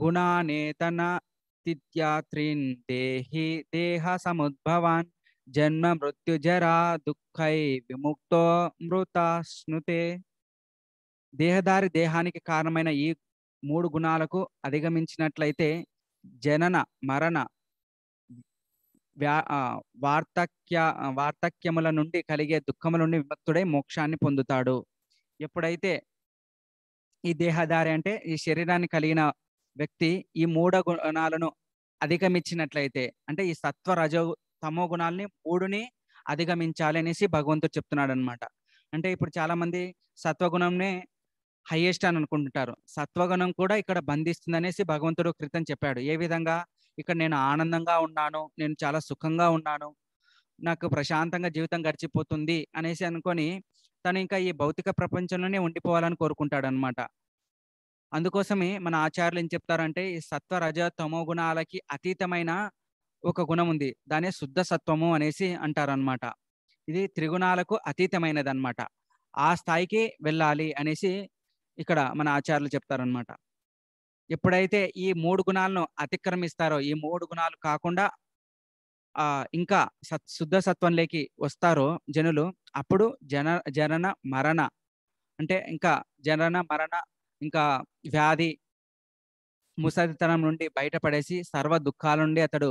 Speaker 1: గుణానేతన ప్రతిత్యాత్రిన్ దేహ సముద్భవాన్ జన్మ మృత్యుజరా దుఃఖై విముక్తో మృత స్నుతే దేహదారి దేహానికి కారణమైన ఈ మూడు గుణాలకు అధిగమించినట్లయితే జనన మరణ వ్యా వార్తక్య వార్తక్యముల నుండి కలిగే దుఃఖముల నుండి విముక్తుడై మోక్షాన్ని పొందుతాడు ఎప్పుడైతే ఈ దేహదారి అంటే ఈ శరీరాన్ని కలిగిన వ్యక్తి ఈ మూడ గుణాలను అధిగమించినట్లయితే అంటే ఈ సత్వ రజ తమో గుణాలని మూడుని అధిగమించాలి అనేసి భగవంతుడు చెప్తున్నాడు అనమాట అంటే ఇప్పుడు చాలా మంది సత్వగుణంనే హయ్యెస్ట్ అని అనుకుంటుంటారు సత్వగుణం కూడా ఇక్కడ బంధిస్తుంది అనేసి భగవంతుడు క్రితం చెప్పాడు ఏ విధంగా ఇక్కడ నేను ఆనందంగా ఉన్నాను నేను చాలా సుఖంగా ఉన్నాను నాకు ప్రశాంతంగా జీవితం గడిచిపోతుంది అనేసి అనుకొని తను ఇంకా ఈ భౌతిక ప్రపంచంలోనే ఉండిపోవాలని కోరుకుంటాడు అనమాట అందుకోసమే మన ఆచార్యులు ఏం చెప్తారంటే ఈ సత్వ రజ తమో గుణాలకి అతీతమైన ఒక గుణం ఉంది దానే శుద్ధ సత్వము అనేసి అంటారనమాట ఇది త్రిగుణాలకు అతీతమైనది అనమాట ఆ స్థాయికి వెళ్ళాలి అనేసి ఇక్కడ మన ఆచార్యులు చెప్తారనమాట ఎప్పుడైతే ఈ మూడు గుణాలను అతిక్రమిస్తారో ఈ మూడు గుణాలు కాకుండా ఆ ఇంకా సత్ శుద్ధ సత్వంలోకి వస్తారో జనులు అప్పుడు జన జనన మరణ అంటే ఇంకా జనన మరణ ఇంకా వ్యాధి ముసలితనం నుండి బయటపడేసి సర్వ దుఃఖాల నుండి అతడు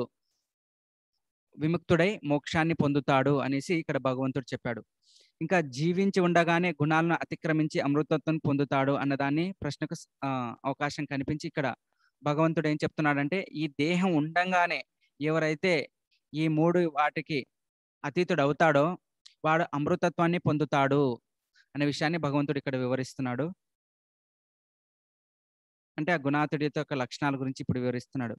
Speaker 1: విముక్తుడై మోక్షాన్ని పొందుతాడు అనేసి ఇక్కడ భగవంతుడు చెప్పాడు ఇంకా జీవించి ఉండగానే గుణాలను అతిక్రమించి అమృతత్వం పొందుతాడు అన్నదాన్ని ప్రశ్నకు అవకాశం కనిపించి ఇక్కడ భగవంతుడు ఏం చెప్తున్నాడంటే ఈ దేహం ఉండంగానే ఎవరైతే ఈ మూడు వాటికి అతీతుడు అవుతాడో వాడు అమృతత్వాన్ని పొందుతాడు అనే
Speaker 3: విషయాన్ని భగవంతుడు ఇక్కడ వివరిస్తున్నాడు అంటే ఆ గుణాతుడి యొక్క లక్షణాల గురించి ఇప్పుడు వివరిస్తున్నాడు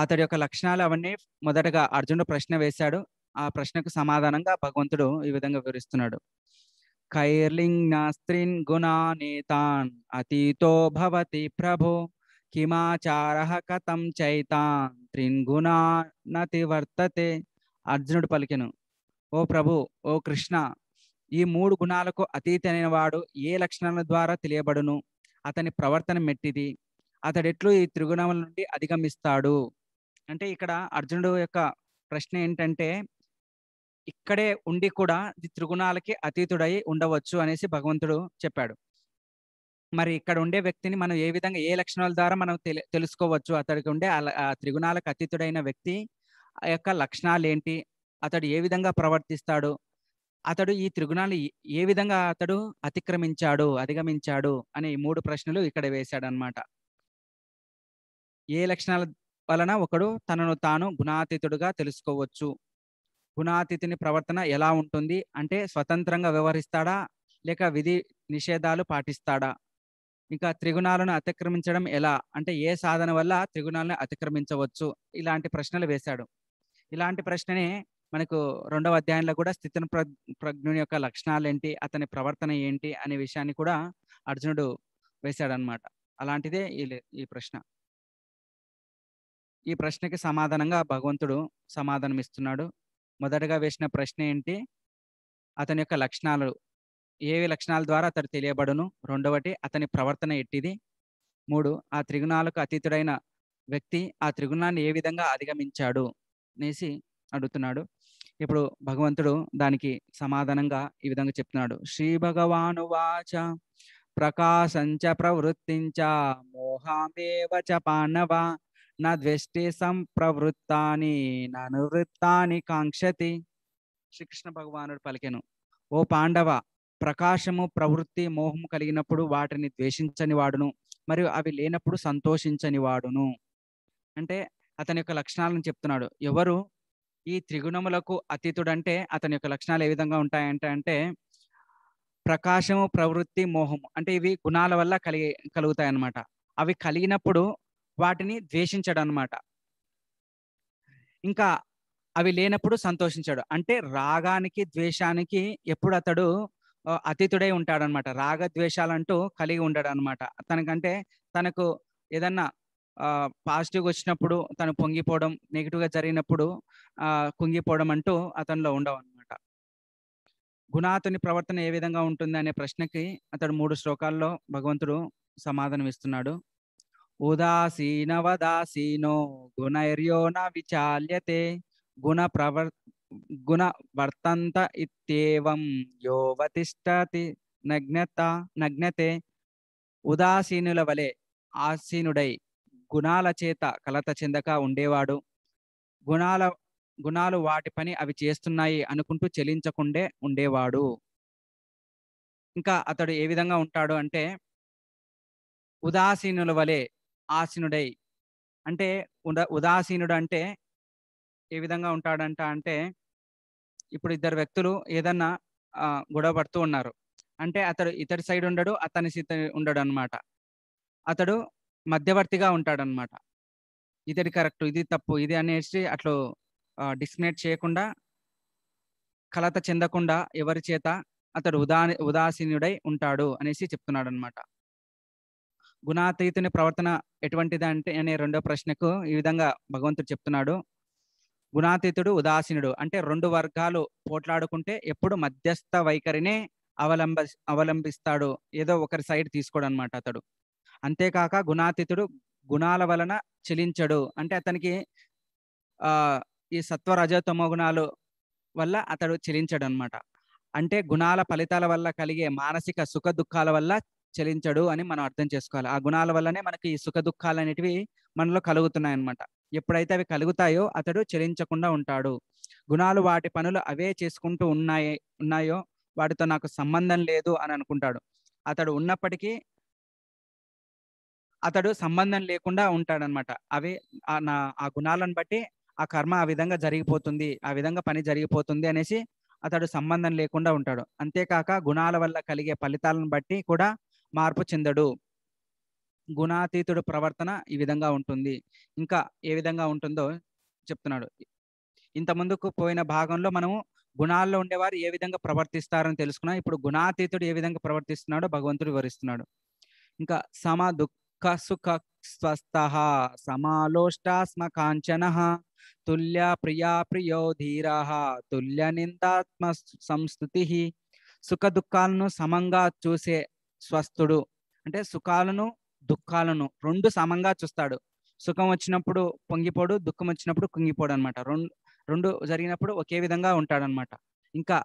Speaker 3: అతడి యొక్క లక్షణాలు
Speaker 1: అవన్నీ మొదటగా అర్జునుడు ప్రశ్న వేశాడు ఆ ప్రశ్నకు సమాధానంగా భగవంతుడు ఈ విధంగా వివరిస్తున్నాడు కైర్లింగ్ నాస్త్రిన్ గుణానేతాన్ అతీతో భవతి ప్రభు కథం చైతాన్ త్రిన్ గుణానతి వర్తతే అర్జునుడు పలికెను ఓ ప్రభు ఓ కృష్ణ ఈ మూడు గుణాలకు అతీతైన వాడు ఏ లక్షణాల ద్వారా తెలియబడును అతని ప్రవర్తన మెట్టిది అతడెట్లు ఈ త్రిగుణముల నుండి అధిగమిస్తాడు అంటే ఇక్కడ అర్జునుడు యొక్క ప్రశ్న ఏంటంటే ఇక్కడే ఉండి కూడా త్రిగుణాలకి అతీతుడై ఉండవచ్చు అనేసి భగవంతుడు చెప్పాడు మరి ఇక్కడ ఉండే వ్యక్తిని మనం ఏ విధంగా ఏ లక్షణాల ద్వారా మనం తెలుసుకోవచ్చు అతడికి ఉండే ఆ త్రిగుణాలకు అతీతుడైన వ్యక్తి యొక్క లక్షణాలు ఏంటి అతడు ఏ విధంగా ప్రవర్తిస్తాడు అతడు ఈ త్రిగుణాలు ఏ విధంగా అతడు అతిక్రమించాడు అధిగమించాడు అనే మూడు ప్రశ్నలు ఇక్కడ అనమాట ఏ లక్షణాల వలన ఒకడు తనను తాను గుణాతీతుడుగా తెలుసుకోవచ్చు గుణాతీతిని ప్రవర్తన ఎలా ఉంటుంది అంటే స్వతంత్రంగా వ్యవహరిస్తాడా లేక విధి నిషేధాలు పాటిస్తాడా ఇంకా త్రిగుణాలను అతిక్రమించడం ఎలా అంటే ఏ సాధన వల్ల త్రిగుణాలను అతిక్రమించవచ్చు ఇలాంటి ప్రశ్నలు వేశాడు ఇలాంటి ప్రశ్ననే మనకు రెండవ అధ్యాయంలో కూడా స్థితిన ప్రజ్ఞుని యొక్క లక్షణాలు ఏంటి అతని ప్రవర్తన ఏంటి అనే విషయాన్ని కూడా అర్జునుడు వేశాడనమాట అలాంటిదే ఈ ఈ ప్రశ్న ఈ ప్రశ్నకి సమాధానంగా భగవంతుడు సమాధానం ఇస్తున్నాడు మొదటగా వేసిన ప్రశ్న ఏంటి అతని యొక్క లక్షణాలు ఏవి లక్షణాల ద్వారా అతడు తెలియబడును రెండవటి అతని ప్రవర్తన ఎట్టిది మూడు ఆ త్రిగుణాలకు అతీతుడైన వ్యక్తి ఆ త్రిగుణాన్ని ఏ విధంగా అధిగమించాడు అనేసి అడుగుతున్నాడు ఇప్పుడు భగవంతుడు దానికి సమాధానంగా ఈ విధంగా చెప్తున్నాడు శ్రీ భగవాను వాచ ప్రకాశంచ ప్రవృత్తించ మోహమేవ చ పానవ నా ద్వష్టి సంప్రవృత్తాని ననువృత్తాని కాంక్షతి శ్రీకృష్ణ భగవానుడు పలికెను ఓ పాండవ ప్రకాశము ప్రవృత్తి మోహం కలిగినప్పుడు వాటిని ద్వేషించని వాడును మరియు అవి లేనప్పుడు సంతోషించని వాడును అంటే అతని యొక్క లక్షణాలను చెప్తున్నాడు ఎవరు ఈ త్రిగుణములకు అతీతుడంటే అతని యొక్క లక్షణాలు ఏ విధంగా ఉంటాయంటే అంటే ప్రకాశము ప్రవృత్తి మోహము అంటే ఇవి గుణాల వల్ల కలిగి కలుగుతాయి అన్నమాట అవి కలిగినప్పుడు వాటిని ద్వేషించడం అనమాట ఇంకా అవి లేనప్పుడు సంతోషించాడు అంటే రాగానికి ద్వేషానికి ఎప్పుడు అతడు అతీతుడై ఉంటాడనమాట రాగ ద్వేషాలంటూ కలిగి ఉండడు అనమాట తనకంటే తనకు ఏదన్నా పాజిటివ్ వచ్చినప్పుడు తను పొంగిపోవడం గా జరిగినప్పుడు కుంగిపోవడం అంటూ అతనిలో ఉండవు అనమాట గుణాతుని ప్రవర్తన ఏ విధంగా ఉంటుంది అనే ప్రశ్నకి అతడు మూడు శ్లోకాల్లో భగవంతుడు సమాధానం ఇస్తున్నాడు ఉదాసీనవదాసీనో గుణైర్యో విచాల్యతే గుణ ప్రవర్ గుణ వర్తంత ఇత్యేవం యోవతిష్టతి నగ్నత నగ్నతే ఉదాసీనుల వలె ఆసీనుడై గుణాల చేత కలత చెందక ఉండేవాడు గుణాల గుణాలు వాటి పని అవి చేస్తున్నాయి అనుకుంటూ చెలించకుండే ఉండేవాడు
Speaker 3: ఇంకా అతడు ఏ విధంగా ఉంటాడు అంటే ఉదాసీనుల వలె ఆసీనుడై అంటే ఉద ఉదాసీనుడు అంటే
Speaker 1: ఏ విధంగా ఉంటాడంట అంటే ఇప్పుడు ఇద్దరు వ్యక్తులు ఏదన్నా గొడవ పడుతూ ఉన్నారు అంటే అతడు ఇతడి సైడ్ ఉండడు అతని సీత ఉండడు అనమాట అతడు మధ్యవర్తిగా ఉంటాడనమాట ఇతడి కరెక్ట్ ఇది తప్పు ఇది అనేసి అట్లు డిస్క్రిమినేట్ చేయకుండా కలత చెందకుండా ఎవరి చేత అతడు ఉదా ఉదాసీనుడై ఉంటాడు అనేసి చెప్తున్నాడు అనమాట గుణాతీతుని ప్రవర్తన ఎటువంటిది అంటే అనే రెండో ప్రశ్నకు ఈ విధంగా భగవంతుడు చెప్తున్నాడు గుణాతీతుడు ఉదాసీనుడు అంటే రెండు వర్గాలు పోట్లాడుకుంటే ఎప్పుడు మధ్యస్థ వైఖరినే అవలంబ అవలంబిస్తాడు ఏదో ఒకరి సైడ్ తీసుకోడు అనమాట అతడు అంతేకాక గుణాతీతుడు గుణాల వలన చెలించడు అంటే అతనికి ఆ ఈ సత్వరజతమో గుణాలు వల్ల అతడు చెలించడు అనమాట అంటే గుణాల ఫలితాల వల్ల కలిగే మానసిక సుఖ దుఃఖాల వల్ల చెలించడు అని మనం అర్థం చేసుకోవాలి ఆ గుణాల వల్లనే మనకి ఈ సుఖ దుఃఖాలు అనేటివి మనలో కలుగుతున్నాయి అనమాట ఎప్పుడైతే అవి కలుగుతాయో అతడు చెలించకుండా ఉంటాడు గుణాలు వాటి పనులు అవే చేసుకుంటూ ఉన్నాయి ఉన్నాయో వాటితో నాకు సంబంధం లేదు అని అనుకుంటాడు అతడు ఉన్నప్పటికీ అతడు సంబంధం లేకుండా ఉంటాడనమాట అవి నా ఆ గుణాలను బట్టి ఆ కర్మ ఆ విధంగా జరిగిపోతుంది ఆ విధంగా పని జరిగిపోతుంది అనేసి అతడు సంబంధం లేకుండా ఉంటాడు అంతేకాక గుణాల వల్ల కలిగే ఫలితాలను బట్టి కూడా మార్పు చెందడు గుణాతీతుడు ప్రవర్తన ఈ విధంగా ఉంటుంది ఇంకా ఏ విధంగా ఉంటుందో చెప్తున్నాడు ఇంత ముందుకు పోయిన భాగంలో మనము గుణాల్లో ఉండేవారు ఏ విధంగా ప్రవర్తిస్తారని తెలుసుకున్నాం ఇప్పుడు గుణాతీతుడు ఏ విధంగా ప్రవర్తిస్తున్నాడో భగవంతుడు వివరిస్తున్నాడు ఇంకా సమ దుఃఖ సుఖ స్వస్థ సమాలోష్టాస్మ కాంచన తుల్య ప్రియా ప్రియో ధీర తుల్య నిందాత్మ సంస్థుతి సుఖ దుఃఖాలను సమంగా చూసే స్వస్థుడు అంటే సుఖాలను దుఃఖాలను రెండు సమంగా చూస్తాడు సుఖం వచ్చినప్పుడు పొంగిపోడు దుఃఖం వచ్చినప్పుడు కుంగిపోడు అనమాట రెండు రెండు జరిగినప్పుడు ఒకే విధంగా ఉంటాడనమాట ఇంకా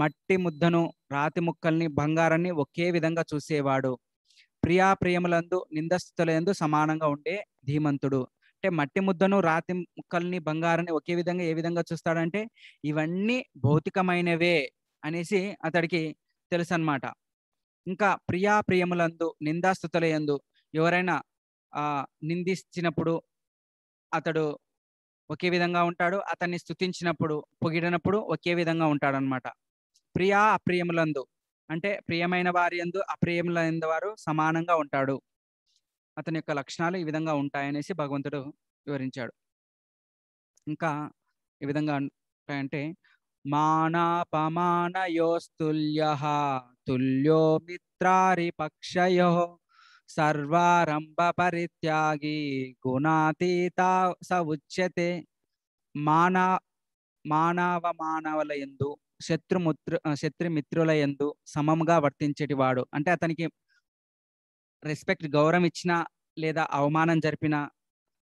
Speaker 1: మట్టి ముద్దను రాతి ముక్కల్ని బంగారాన్ని ఒకే విధంగా చూసేవాడు ప్రియా ప్రియములందు నిందస్థులందు సమానంగా ఉండే ధీమంతుడు అంటే మట్టి ముద్దను రాతి ముక్కల్ని బంగారాన్ని ఒకే విధంగా ఏ విధంగా చూస్తాడంటే ఇవన్నీ భౌతికమైనవే అనేసి అతడికి తెలుసు అనమాట ఇంకా ప్రియా ప్రియములందు ఎందు ఎవరైనా ఆ నిందించినప్పుడు అతడు ఒకే విధంగా ఉంటాడు అతన్ని స్థుతించినప్పుడు పొగిడినప్పుడు ఒకే విధంగా ఉంటాడనమాట ప్రియా అప్రియములందు అంటే ప్రియమైన వారి ఎందు అప్రియములైన వారు సమానంగా ఉంటాడు అతని యొక్క లక్షణాలు ఈ విధంగా ఉంటాయనేసి భగవంతుడు వివరించాడు ఇంకా ఈ విధంగా ఉంటాయంటే మానాపమానయోస్తుల్య తుల్యో మిత్రారి పక్షయో సర్వారంభ పరిత్యాగి గుణాతీత స ఉచ్యతే మానా మానవ మానవుల ఎందు శత్రుముత్రు శత్రుమిత్రుల ఎందు వర్తించేటి వర్తించేటివాడు అంటే అతనికి రెస్పెక్ట్ గౌరవం ఇచ్చిన లేదా అవమానం జరిపిన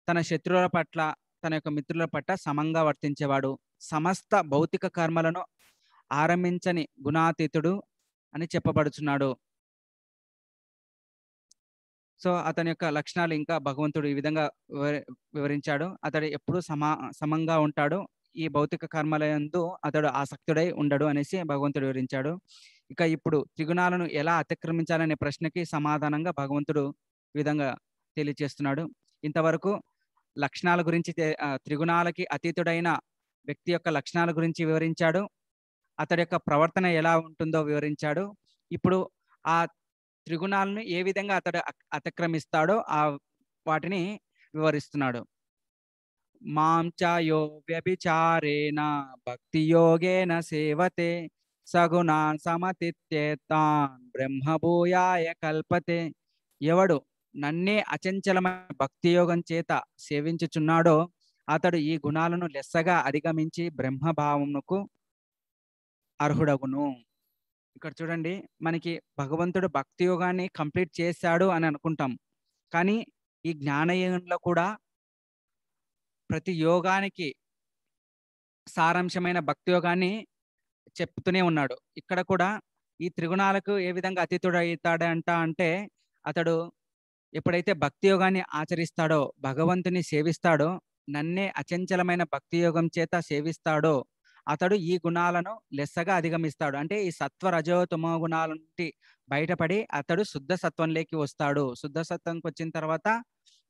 Speaker 1: తన శత్రువుల పట్ల తన యొక్క మిత్రుల పట్ల సమంగా వర్తించేవాడు సమస్త భౌతిక కర్మలను ఆరంభించని గుణాతీతుడు అని చెప్పబడుచున్నాడు సో అతని యొక్క లక్షణాలు ఇంకా భగవంతుడు ఈ విధంగా వివరించాడు అతడు ఎప్పుడూ సమా సమంగా ఉంటాడు ఈ భౌతిక కర్మలందు అతడు ఆసక్తుడై ఉండడు అనేసి భగవంతుడు వివరించాడు ఇక ఇప్పుడు త్రిగుణాలను ఎలా అతిక్రమించాలనే ప్రశ్నకి సమాధానంగా భగవంతుడు విధంగా తెలియచేస్తున్నాడు ఇంతవరకు లక్షణాల గురించి త్రిగుణాలకి అతీతుడైన వ్యక్తి యొక్క లక్షణాల గురించి వివరించాడు అతడి యొక్క ప్రవర్తన ఎలా ఉంటుందో వివరించాడు ఇప్పుడు ఆ త్రిగుణాలను ఏ విధంగా అతడు అతిక్రమిస్తాడో ఆ వాటిని వివరిస్తున్నాడు మాంచాయో వ్యభిచారేణ యోగేన సేవతే సగుణాన్ సమతిత్యేతాన్ బ్రహ్మభూయాయ కల్పతే ఎవడు నన్నే అచంచలమైన యోగం చేత సేవించుచున్నాడో అతడు ఈ గుణాలను లెస్సగా అధిగమించి బ్రహ్మభావమునకు అర్హుడగును ఇక్కడ చూడండి మనకి భగవంతుడు భక్తి యోగాన్ని కంప్లీట్ చేశాడు అని అనుకుంటాం కానీ ఈ జ్ఞానయోగంలో కూడా ప్రతి యోగానికి సారాంశమైన భక్తి యోగాన్ని చెప్తూనే ఉన్నాడు ఇక్కడ కూడా ఈ త్రిగుణాలకు ఏ విధంగా అతిథుడు అవుతాడంట అంటే అతడు ఎప్పుడైతే భక్తి యోగాన్ని ఆచరిస్తాడో భగవంతుని సేవిస్తాడో నన్నే అచంచలమైన భక్తి యోగం చేత సేవిస్తాడో అతడు ఈ గుణాలను లెస్సగా అధిగమిస్తాడు అంటే ఈ సత్వ రజోతమో గుణాల నుండి బయటపడి అతడు శుద్ధ సత్వంలోకి వస్తాడు శుద్ధ సత్వంకి వచ్చిన తర్వాత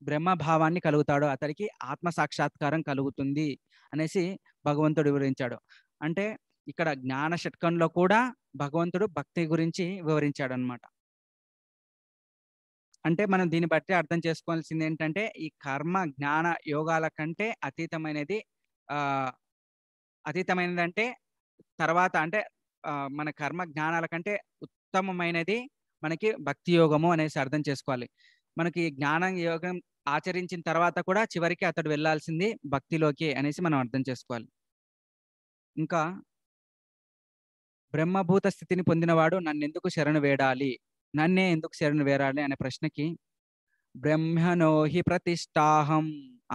Speaker 1: బ్రహ్మ భావాన్ని కలుగుతాడో అతడికి ఆత్మ సాక్షాత్కారం కలుగుతుంది అనేసి భగవంతుడు వివరించాడు అంటే ఇక్కడ జ్ఞాన షట్కంలో కూడా భగవంతుడు భక్తి గురించి వివరించాడు అనమాట అంటే మనం దీన్ని బట్టి అర్థం చేసుకోవాల్సింది ఏంటంటే ఈ కర్మ జ్ఞాన యోగాల కంటే అతీతమైనది ఆ అతీతమైనది అంటే తర్వాత అంటే మన కర్మ జ్ఞానాల కంటే ఉత్తమమైనది మనకి భక్తి యోగము అనేసి అర్థం చేసుకోవాలి మనకి జ్ఞానం యోగం ఆచరించిన తర్వాత కూడా చివరికి అతడు వెళ్లాల్సింది భక్తిలోకి అనేసి మనం అర్థం చేసుకోవాలి ఇంకా బ్రహ్మభూత స్థితిని పొందినవాడు ఎందుకు శరణు వేడాలి నన్నే ఎందుకు శరణు వేరాలి అనే ప్రశ్నకి బ్రహ్మణో ప్రతిష్టాహం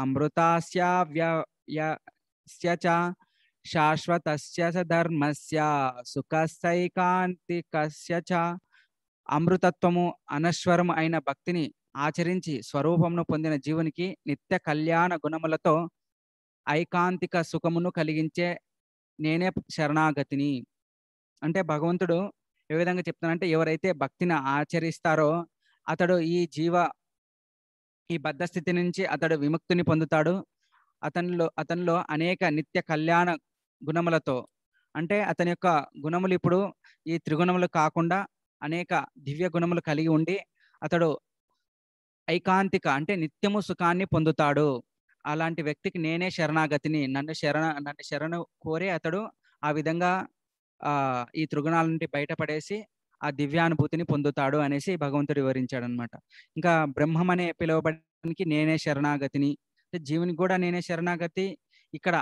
Speaker 1: అమృతాస్య శాశ్వతస్య ధర్మస్య సుఖసైకాంతికస్య అమృతత్వము అనశ్వరము అయిన భక్తిని ఆచరించి స్వరూపమును పొందిన జీవునికి నిత్య కళ్యాణ గుణములతో ఐకాంతిక సుఖమును కలిగించే నేనే శరణాగతిని అంటే భగవంతుడు ఏ విధంగా చెప్తానంటే ఎవరైతే భక్తిని ఆచరిస్తారో అతడు ఈ జీవ ఈ బద్ధస్థితి నుంచి అతడు విముక్తిని పొందుతాడు అతనిలో అతనిలో అనేక నిత్య కళ్యాణ గుణములతో అంటే అతని యొక్క గుణములు ఇప్పుడు ఈ త్రిగుణములు కాకుండా అనేక దివ్య గుణములు కలిగి ఉండి అతడు ఐకాంతిక అంటే నిత్యము సుఖాన్ని పొందుతాడు అలాంటి వ్యక్తికి నేనే శరణాగతిని నన్ను శరణ నన్ను శరణ కోరే అతడు ఆ విధంగా ఈ త్రిగుణాల నుండి బయటపడేసి ఆ దివ్యానుభూతిని పొందుతాడు అనేసి భగవంతుడు వివరించాడు అనమాట ఇంకా బ్రహ్మం అనే పిలువబడడానికి నేనే శరణాగతిని జీవుని కూడా నేనే శరణాగతి ఇక్కడ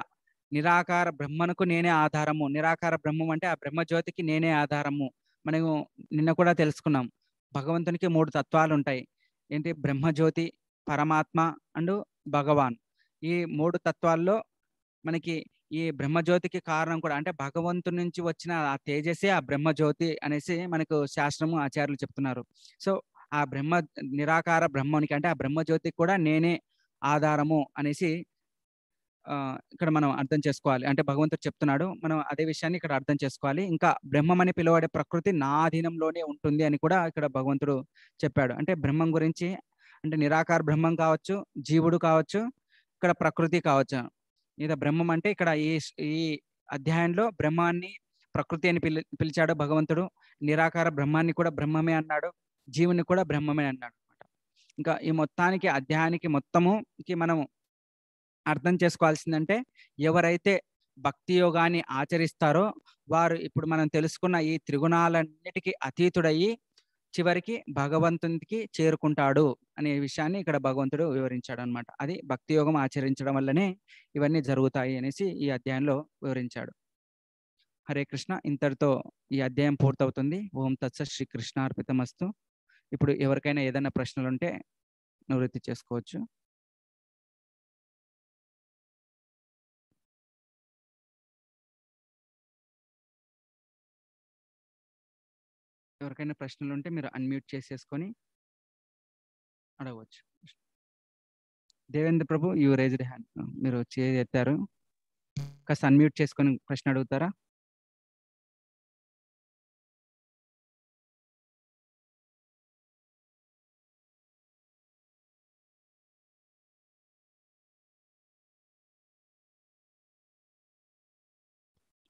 Speaker 1: నిరాకార బ్రహ్మనకు నేనే ఆధారము నిరాకార బ్రహ్మం అంటే ఆ బ్రహ్మజ్యోతికి నేనే ఆధారము మనము నిన్న కూడా తెలుసుకున్నాం భగవంతునికి మూడు తత్వాలు ఉంటాయి ఏంటి బ్రహ్మజ్యోతి పరమాత్మ అండ్ భగవాన్ ఈ మూడు తత్వాల్లో మనకి ఈ బ్రహ్మజ్యోతికి కారణం కూడా అంటే భగవంతుడి నుంచి వచ్చిన ఆ తేజస్సే ఆ బ్రహ్మజ్యోతి అనేసి మనకు శాస్త్రము ఆచార్యులు చెప్తున్నారు సో ఆ బ్రహ్మ నిరాకార బ్రహ్మానికి అంటే ఆ బ్రహ్మజ్యోతికి కూడా నేనే ఆధారము అనేసి ఇక్కడ మనం అర్థం చేసుకోవాలి అంటే భగవంతుడు చెప్తున్నాడు మనం అదే విషయాన్ని ఇక్కడ అర్థం చేసుకోవాలి ఇంకా బ్రహ్మం అని పిలువడే ప్రకృతి నా అధీనంలోనే ఉంటుంది అని కూడా ఇక్కడ భగవంతుడు చెప్పాడు అంటే బ్రహ్మం గురించి అంటే నిరాకార బ్రహ్మం కావచ్చు జీవుడు కావచ్చు ఇక్కడ ప్రకృతి కావచ్చు లేదా బ్రహ్మం అంటే ఇక్కడ ఈ ఈ అధ్యాయంలో బ్రహ్మాన్ని ప్రకృతి అని పిలి పిలిచాడు భగవంతుడు నిరాకార బ్రహ్మాన్ని కూడా బ్రహ్మమే అన్నాడు జీవుని కూడా బ్రహ్మమే అన్నాడు ఇంకా ఈ మొత్తానికి అధ్యాయానికి మొత్తముకి మనము అర్థం చేసుకోవాల్సిందంటే ఎవరైతే భక్తి యోగాన్ని ఆచరిస్తారో వారు ఇప్పుడు మనం తెలుసుకున్న ఈ త్రిగుణాలన్నిటికీ అతీతుడయ్యి చివరికి భగవంతునికి చేరుకుంటాడు అనే విషయాన్ని ఇక్కడ భగవంతుడు వివరించాడు అనమాట అది భక్తి యోగం ఆచరించడం వల్లనే ఇవన్నీ జరుగుతాయి అనేసి ఈ అధ్యాయంలో వివరించాడు హరే కృష్ణ ఇంతటితో ఈ అధ్యాయం
Speaker 3: పూర్తవుతుంది ఓం తత్స శ్రీ కృష్ణార్పితమస్తు ఇప్పుడు ఎవరికైనా ఏదైనా ప్రశ్నలు ఉంటే నివృత్తి చేసుకోవచ్చు ఎవరికైనా ప్రశ్నలు ఉంటే మీరు అన్మ్యూట్ చేసేసుకొని అడగవచ్చు Devendra Prabhu you raised hand మీరు చేతి కాస్త అన్మ్యూట్ చేసుకొని ప్రశ్న అడుగుతారా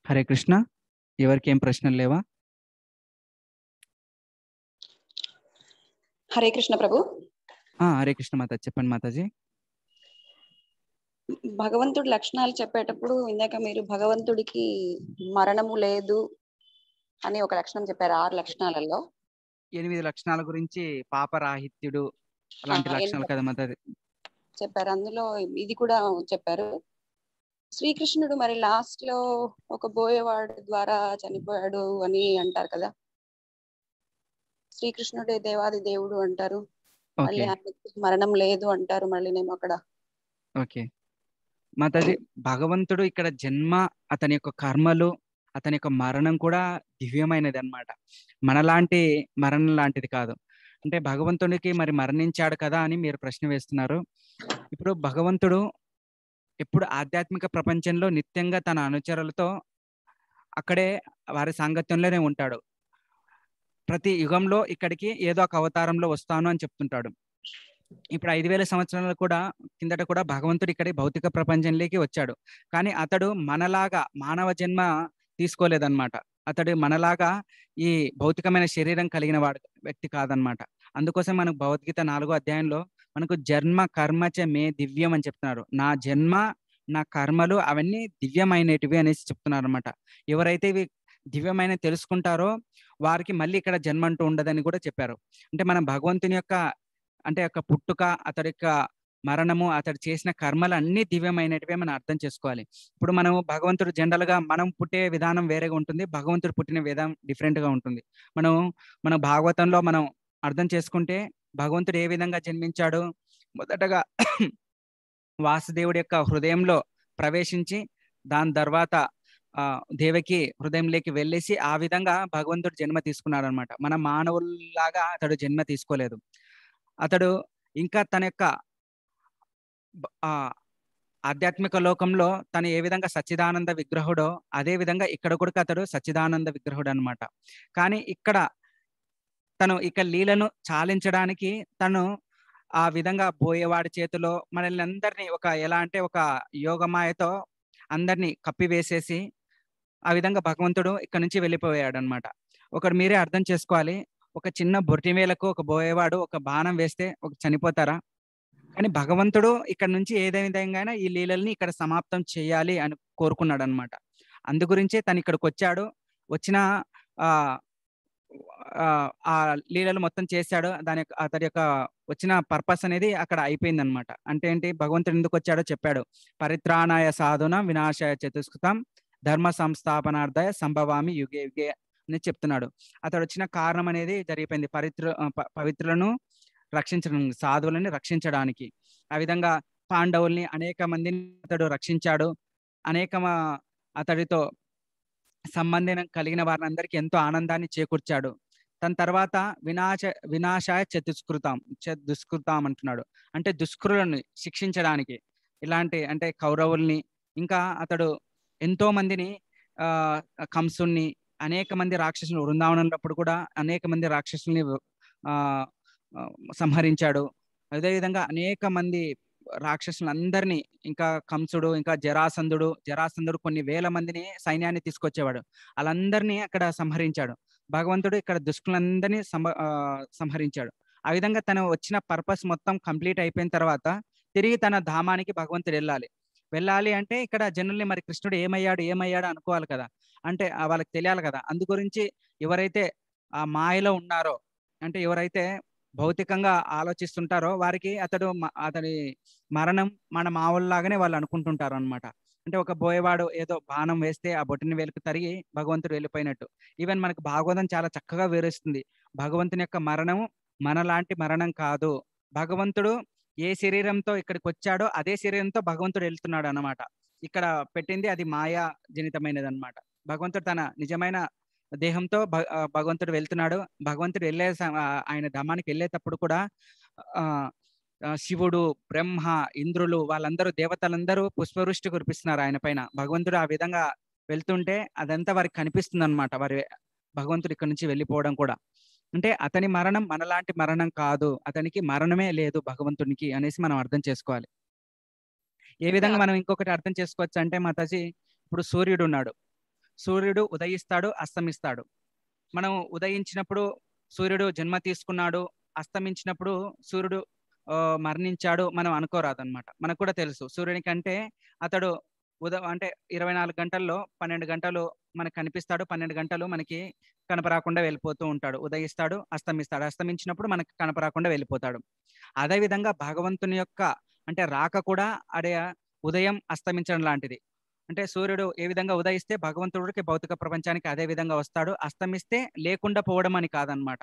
Speaker 3: హరే కృష్ణ ఎవరికి ఏం ప్రశ్నలు లేవా హరే కృష్ణ ప్రభు
Speaker 1: హరే కృష్ణ మాత చెప్పండి మాతాజీ
Speaker 3: భగవంతుడి లక్షణాలు చెప్పేటప్పుడు ఇందాక మీరు భగవంతుడికి మరణము లేదు అని ఒక లక్షణం చెప్పారు ఆరు లక్షణాలలో
Speaker 1: ఎనిమిది లక్షణాల గురించి పాపరాహిత్యుడు అలాంటి లక్షణాలు కదా మాతాజీ
Speaker 3: చెప్పారు అందులో ఇది కూడా చెప్పారు శ్రీకృష్ణుడు మరి లాస్ట్ లో ఒక బోయవాడు ద్వారా చనిపోయాడు అని అంటారు కదా శ్రీకృష్ణుడే దేవాది దేవుడు అంటారు మళ్ళీ ఆయనకి మరణం లేదు అంటారు మళ్ళీ నేను అక్కడ
Speaker 1: ఓకే మాతాజి భగవంతుడు ఇక్కడ జన్మ అతని యొక్క కర్మలు అతని యొక్క మరణం కూడా దివ్యమైనది అనమాట మనలాంటి మరణం లాంటిది కాదు అంటే భగవంతుడికి మరి మరణించాడు కదా అని మీరు ప్రశ్న వేస్తున్నారు ఇప్పుడు భగవంతుడు ఎప్పుడు ఆధ్యాత్మిక ప్రపంచంలో నిత్యంగా తన అనుచరులతో అక్కడే వారి సాంగత్యంలోనే ఉంటాడు ప్రతి యుగంలో ఇక్కడికి ఏదో ఒక అవతారంలో వస్తాను అని చెప్తుంటాడు ఇప్పుడు ఐదు వేల సంవత్సరాలు కూడా కిందట కూడా భగవంతుడు ఇక్కడ భౌతిక ప్రపంచంలోకి వచ్చాడు కానీ అతడు మనలాగా మానవ జన్మ తీసుకోలేదన్నమాట అతడు మనలాగా ఈ భౌతికమైన శరీరం కలిగిన వాడు వ్యక్తి కాదనమాట అందుకోసం మనకు భగవద్గీత నాలుగో అధ్యాయంలో మనకు జన్మ కర్మ మే దివ్యం అని చెప్తున్నారు నా జన్మ నా కర్మలు అవన్నీ దివ్యమైనటివి అనేసి చెప్తున్నారు అనమాట ఎవరైతే ఇవి దివ్యమైన తెలుసుకుంటారో వారికి మళ్ళీ ఇక్కడ జన్మ అంటూ ఉండదని కూడా చెప్పారు అంటే మనం భగవంతుని యొక్క అంటే యొక్క పుట్టుక అతడి యొక్క మరణము అతడు చేసిన కర్మలు అన్ని దివ్యమైనటివే మనం అర్థం చేసుకోవాలి ఇప్పుడు మనం భగవంతుడు జనరల్ గా మనం పుట్టే విధానం వేరేగా ఉంటుంది భగవంతుడు పుట్టిన విధానం డిఫరెంట్ గా ఉంటుంది మనం మన భాగవతంలో మనం అర్థం చేసుకుంటే భగవంతుడు ఏ విధంగా జన్మించాడు మొదటగా వాసుదేవుడి యొక్క హృదయంలో ప్రవేశించి దాని తర్వాత ఆ దేవకి హృదయంలోకి వెళ్ళేసి ఆ విధంగా భగవంతుడు జన్మ తీసుకున్నాడు అనమాట మన మానవుల్లాగా అతడు జన్మ తీసుకోలేదు అతడు ఇంకా తన యొక్క ఆధ్యాత్మిక లోకంలో తను ఏ విధంగా సచ్చిదానంద విగ్రహుడో అదే విధంగా ఇక్కడ కూడా అతడు సచ్చిదానంద విగ్రహుడు అనమాట కానీ ఇక్కడ తను ఇక లీలను చాలించడానికి తను ఆ విధంగా బోయేవాడి చేతిలో మనల్ని అందరినీ ఒక ఎలా అంటే ఒక యోగమాయతో అందరినీ కప్పివేసేసి ఆ విధంగా భగవంతుడు ఇక్కడ నుంచి వెళ్ళిపోయాడు అనమాట ఒకడు మీరే అర్థం చేసుకోవాలి ఒక చిన్న బొట్టివేలకు ఒక బోయేవాడు ఒక బాణం వేస్తే ఒక చనిపోతారా కానీ భగవంతుడు ఇక్కడ నుంచి ఏదే విధంగా ఈ లీలల్ని ఇక్కడ సమాప్తం చేయాలి అని కోరుకున్నాడు అనమాట అందు గురించే తను ఇక్కడికి వచ్చాడు వచ్చిన ఆ లీలలు మొత్తం చేశాడు దాని అతడి యొక్క వచ్చిన పర్పస్ అనేది అక్కడ అయిపోయింది అనమాట అంటే ఏంటి భగవంతుడు ఎందుకు వచ్చాడో చెప్పాడు పరిత్రాణాయ సాధున వినాశాయ చతుస్కృతం ధర్మ సంస్థాపనార్థాయ సంభవామి యుగే యుగే అని చెప్తున్నాడు అతడు వచ్చిన కారణం అనేది జరిగిపోయింది పవిత్ర పవిత్రులను రక్షించడం సాధువులని రక్షించడానికి ఆ విధంగా పాండవుల్ని అనేక మందిని అతడు రక్షించాడు అనేక అతడితో సంబంధం కలిగిన అందరికీ ఎంతో ఆనందాన్ని చేకూర్చాడు తన తర్వాత వినాశ వినాశాయ చతుష్కృతం దుష్కృతం అంటున్నాడు అంటే దుష్కృలను శిక్షించడానికి ఇలాంటి అంటే కౌరవుల్ని ఇంకా అతడు ఎంతో మందిని కంసుని అనేక మంది రాక్షసులు వృందావనప్పుడు కూడా అనేక మంది రాక్షసుల్ని సంహరించాడు అదేవిధంగా అనేక మంది రాక్షసులందరినీ ఇంకా కంసుడు ఇంకా జరాసంధుడు జరాసంధుడు కొన్ని వేల మందిని సైన్యాన్ని తీసుకొచ్చేవాడు వాళ్ళందరినీ అక్కడ సంహరించాడు భగవంతుడు ఇక్కడ దుష్కులందరినీ సంహరించాడు ఆ విధంగా తను వచ్చిన పర్పస్ మొత్తం కంప్లీట్ అయిపోయిన తర్వాత తిరిగి తన ధామానికి భగవంతుడు వెళ్ళాలి వెళ్ళాలి అంటే ఇక్కడ జనుల్ని మరి కృష్ణుడు ఏమయ్యాడు ఏమయ్యాడు అనుకోవాలి కదా అంటే వాళ్ళకి తెలియాలి కదా అందు గురించి ఎవరైతే ఆ మాయలో ఉన్నారో అంటే ఎవరైతే భౌతికంగా ఆలోచిస్తుంటారో వారికి అతడు అతని మరణం మన మావుల్లాగానే వాళ్ళు అనుకుంటుంటారు అనమాట అంటే ఒక బోయవాడు ఏదో బాణం వేస్తే ఆ బొట్టిని వెలుకు తరిగి భగవంతుడు వెళ్ళిపోయినట్టు ఈవెన్ మనకు భాగవతం చాలా చక్కగా వివరిస్తుంది భగవంతుని యొక్క మరణం మనలాంటి మరణం కాదు భగవంతుడు ఏ శరీరంతో ఇక్కడికి వచ్చాడో అదే శరీరంతో భగవంతుడు వెళ్తున్నాడు అనమాట ఇక్కడ పెట్టింది అది మాయా జనితమైనది అనమాట భగవంతుడు తన నిజమైన దేహంతో భగవంతుడు వెళ్తున్నాడు భగవంతుడు వెళ్ళే ఆయన ధమానికి వెళ్ళేటప్పుడు కూడా ఆ శివుడు బ్రహ్మ ఇంద్రులు వాళ్ళందరూ దేవతలందరూ పుష్పవృష్టి కురిపిస్తున్నారు ఆయన పైన భగవంతుడు ఆ విధంగా వెళ్తుంటే అదంతా వారికి కనిపిస్తుంది అనమాట వారి భగవంతుడు ఇక్కడ నుంచి వెళ్ళిపోవడం కూడా అంటే అతని మరణం మనలాంటి మరణం కాదు అతనికి మరణమే లేదు భగవంతునికి అనేసి మనం అర్థం చేసుకోవాలి ఏ విధంగా మనం ఇంకొకటి అర్థం చేసుకోవచ్చు అంటే మాతాజీ ఇప్పుడు సూర్యుడు ఉన్నాడు సూర్యుడు ఉదయిస్తాడు అస్తమిస్తాడు మనం ఉదయించినప్పుడు సూర్యుడు జన్మ తీసుకున్నాడు అస్తమించినప్పుడు సూర్యుడు మరణించాడు మనం అనుకోరాదు అనమాట మనకు కూడా తెలుసు సూర్యుని కంటే అతడు ఉదయం అంటే ఇరవై నాలుగు గంటల్లో పన్నెండు గంటలు మనకు కనిపిస్తాడు పన్నెండు గంటలు మనకి కనపరాకుండా వెళ్ళిపోతూ ఉంటాడు ఉదయిస్తాడు అస్తమిస్తాడు అస్తమించినప్పుడు మనకు కనపరాకుండా వెళ్ళిపోతాడు అదేవిధంగా భగవంతుని యొక్క అంటే రాక కూడా అడే ఉదయం అస్తమించడం లాంటిది అంటే సూర్యుడు ఏ విధంగా ఉదయిస్తే భగవంతుడికి భౌతిక ప్రపంచానికి అదే విధంగా వస్తాడు అస్తమిస్తే లేకుండా పోవడం అని కాదనమాట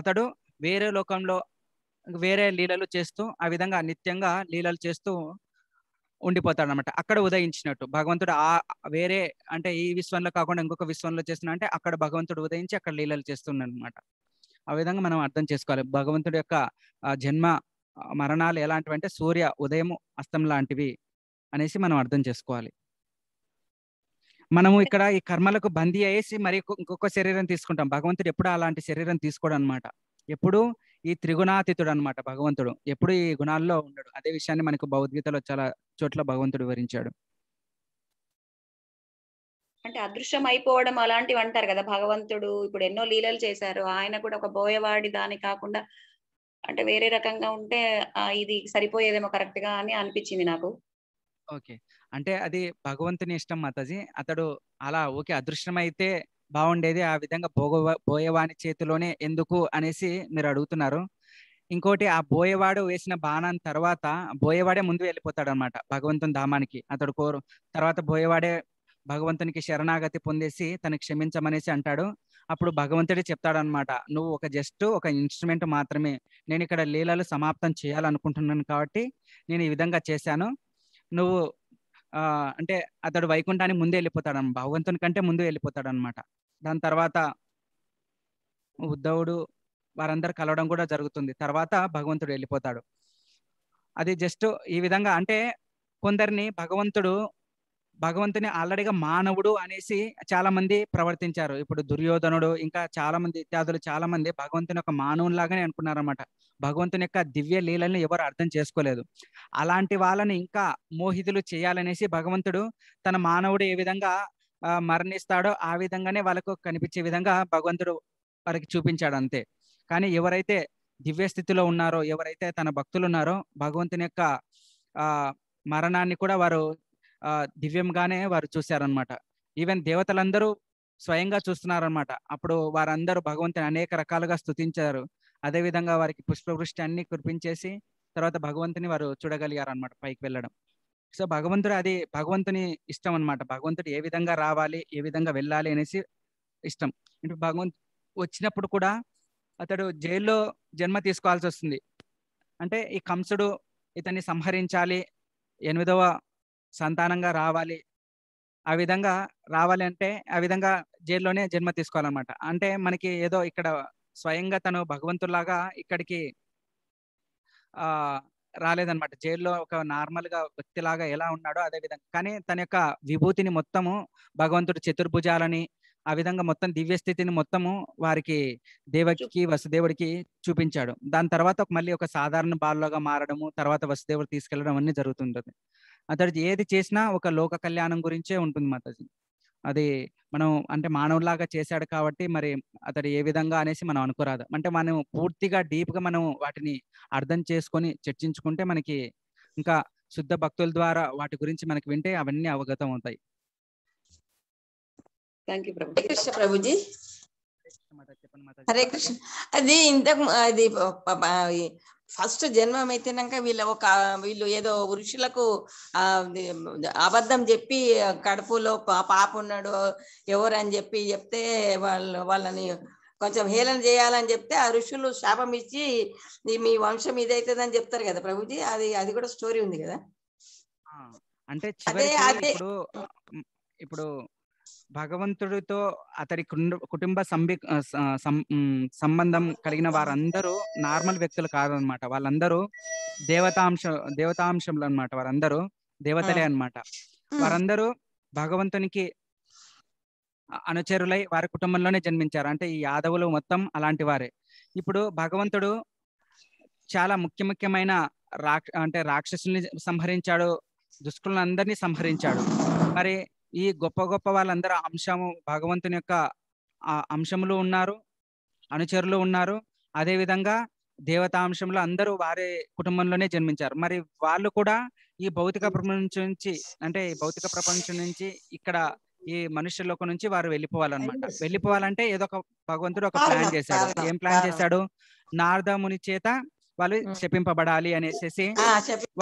Speaker 1: అతడు వేరే లోకంలో వేరే లీలలు చేస్తూ ఆ విధంగా నిత్యంగా లీలలు చేస్తూ ఉండిపోతాడు అనమాట అక్కడ ఉదయించినట్టు భగవంతుడు ఆ వేరే అంటే ఈ విశ్వంలో కాకుండా ఇంకొక విశ్వంలో చేస్తున్న అంటే అక్కడ భగవంతుడు ఉదయించి అక్కడ లీలలు చేస్తున్నాడు అనమాట ఆ విధంగా మనం అర్థం చేసుకోవాలి భగవంతుడి యొక్క జన్మ మరణాలు ఎలాంటివి అంటే సూర్య ఉదయం అస్తం లాంటివి అనేసి మనం అర్థం చేసుకోవాలి మనము ఇక్కడ ఈ కర్మలకు బందీ అయ్యేసి మరి ఇంకొక శరీరం తీసుకుంటాం భగవంతుడు ఎప్పుడు అలాంటి శరీరం తీసుకోడు అనమాట ఎప్పుడు ఈ త్రిగుణాతీతుడు అనమాట భగవంతుడు ఎప్పుడు ఈ గుణాల్లో ఉండడు అదే విషయాన్ని మనకు భగవద్గీతలో చాలా చోట్ల భగవంతుడు వివరించాడు
Speaker 3: అంటే అదృశ్యం అయిపోవడం అలాంటివి అంటారు కదా భగవంతుడు ఇప్పుడు ఎన్నో లీలలు చేశారు ఆయన కూడా ఒక బోయవాడి దాని కాకుండా అంటే వేరే రకంగా ఉంటే ఇది సరిపోయేదేమో కరెక్ట్ గా అని అనిపించింది నాకు
Speaker 1: ఓకే అంటే అది భగవంతుని ఇష్టం మాతాజీ అతడు అలా ఓకే అదృశ్యమైతే బాగుండేది ఆ విధంగా భోగ బోయవాని చేతిలోనే ఎందుకు అనేసి మీరు అడుగుతున్నారు ఇంకోటి ఆ బోయవాడు వేసిన బాణం తర్వాత బోయవాడే ముందు వెళ్ళిపోతాడు అనమాట భగవంతుని ధామానికి అతడు కోరు తర్వాత బోయవాడే భగవంతునికి శరణాగతి పొందేసి తను క్షమించమనేసి అంటాడు అప్పుడు భగవంతుడే చెప్తాడనమాట నువ్వు ఒక జస్ట్ ఒక ఇన్స్ట్రుమెంట్ మాత్రమే నేను ఇక్కడ లీలలు సమాప్తం చేయాలనుకుంటున్నాను కాబట్టి నేను ఈ విధంగా చేశాను నువ్వు అంటే అతడు వైకుంఠానికి ముందే వెళ్ళిపోతాడు భగవంతుని కంటే ముందు వెళ్ళిపోతాడు అనమాట దాని తర్వాత ఉద్ధవుడు వారందరు కలవడం కూడా జరుగుతుంది తర్వాత భగవంతుడు వెళ్ళిపోతాడు అది జస్ట్ ఈ విధంగా అంటే కొందరిని భగవంతుడు భగవంతుని ఆల్రెడీగా మానవుడు అనేసి చాలా మంది ప్రవర్తించారు ఇప్పుడు దుర్యోధనుడు ఇంకా చాలా మంది ఇత్యాదులు చాలా మంది భగవంతుని యొక్క మానవుని లాగానే అనుకున్నారన్నమాట భగవంతుని యొక్క దివ్య లీలని ఎవరు అర్థం చేసుకోలేదు అలాంటి వాళ్ళని ఇంకా మోహితులు చేయాలనేసి భగవంతుడు తన మానవుడు ఏ విధంగా మరణిస్తాడో ఆ విధంగానే వాళ్ళకు కనిపించే విధంగా భగవంతుడు వారికి చూపించాడు అంతే కానీ ఎవరైతే దివ్య స్థితిలో ఉన్నారో ఎవరైతే తన భక్తులు ఉన్నారో భగవంతుని యొక్క ఆ మరణాన్ని కూడా వారు దివ్యంగానే వారు చూశారనమాట ఈవెన్ దేవతలందరూ స్వయంగా చూస్తున్నారనమాట అప్పుడు వారందరూ భగవంతుని అనేక రకాలుగా స్థుతించారు అదేవిధంగా వారికి పుష్పవృష్టి అన్ని కురిపించేసి తర్వాత భగవంతుని వారు చూడగలిగారు అనమాట పైకి వెళ్ళడం సో భగవంతుడు అది భగవంతుని ఇష్టం అనమాట భగవంతుడు ఏ విధంగా రావాలి ఏ విధంగా వెళ్ళాలి అనేసి ఇష్టం అంటే భగవంత్ వచ్చినప్పుడు కూడా అతడు జైల్లో జన్మ తీసుకోవాల్సి వస్తుంది అంటే ఈ కంసుడు ఇతన్ని సంహరించాలి ఎనిమిదవ సంతానంగా రావాలి ఆ విధంగా రావాలి అంటే ఆ విధంగా జైల్లోనే జన్మ తీసుకోవాలన్నమాట అంటే మనకి ఏదో ఇక్కడ స్వయంగా తను భగవంతులాగా ఇక్కడికి రాలేదనమాట జైల్లో ఒక నార్మల్ గా వ్యక్తిలాగా ఎలా ఉన్నాడో అదే విధంగా కానీ తన యొక్క విభూతిని మొత్తము భగవంతుడు చతుర్భుజాలని ఆ విధంగా మొత్తం దివ్య స్థితిని మొత్తము వారికి దేవకి వసుదేవుడికి చూపించాడు దాని తర్వాత మళ్ళీ ఒక సాధారణ బాల్లోగా మారడము తర్వాత వసుదేవుడు తీసుకెళ్లడం అన్ని జరుగుతుంది అతడు ఏది చేసినా ఒక లోక కళ్యాణం గురించే ఉంటుంది మాతాజీ అది మనం అంటే మానవులాగా చేశాడు కాబట్టి మరి అతడు ఏ విధంగా అనేసి మనం అనుకోరాదు అంటే మనం పూర్తిగా డీప్గా మనం వాటిని అర్థం చేసుకొని చర్చించుకుంటే మనకి ఇంకా శుద్ధ భక్తుల ద్వారా వాటి గురించి మనకి వింటే అవన్నీ అవగతం అవుతాయి
Speaker 3: హరే కృష్ణ అది ఇంతకు అది ఫస్ట్ జన్మం అయితేనాక వీళ్ళ ఒక వీళ్ళు ఏదో ఋషులకు అబద్ధం చెప్పి కడుపులో పాప ఉన్నాడు ఎవరు అని చెప్పి చెప్తే వాళ్ళు వాళ్ళని కొంచెం హేళన చేయాలని చెప్తే ఆ ఋషులు శాపం ఇచ్చి మీ వంశం ఇదైతుందని చెప్తారు కదా ప్రభుజీ అది అది కూడా స్టోరీ ఉంది కదా
Speaker 1: అంటే అదే ఇప్పుడు భగవంతుడితో అతడి కుటుంబ సంబి సంబంధం కలిగిన వారందరూ నార్మల్ వ్యక్తులు కాదనమాట వాళ్ళందరూ దేవతాంశ దేవతాంశంలు అనమాట వారందరూ దేవతలే అనమాట వారందరూ భగవంతునికి అనుచరులై వారి కుటుంబంలోనే జన్మించారు అంటే ఈ యాదవులు మొత్తం అలాంటి వారే ఇప్పుడు భగవంతుడు చాలా ముఖ్య ముఖ్యమైన రాక్ష అంటే రాక్షసుల్ని సంహరించాడు దుష్కులందరినీ సంహరించాడు మరి ఈ గొప్ప గొప్ప వాళ్ళందరూ అంశము భగవంతుని యొక్క అంశములు ఉన్నారు అనుచరులు ఉన్నారు అదేవిధంగా దేవతాంశంలో అందరూ వారి కుటుంబంలోనే జన్మించారు మరి వాళ్ళు కూడా ఈ భౌతిక ప్రపంచం నుంచి అంటే ఈ భౌతిక ప్రపంచం నుంచి ఇక్కడ ఈ మనుష్య నుంచి వారు వెళ్ళిపోవాలన్నమాట వెళ్ళిపోవాలంటే ఏదో ఒక భగవంతుడు ఒక ప్లాన్ చేశాడు ఏం ప్లాన్ చేశాడు నారదముని చేత వాళ్ళు శపింపబడాలి అనేసి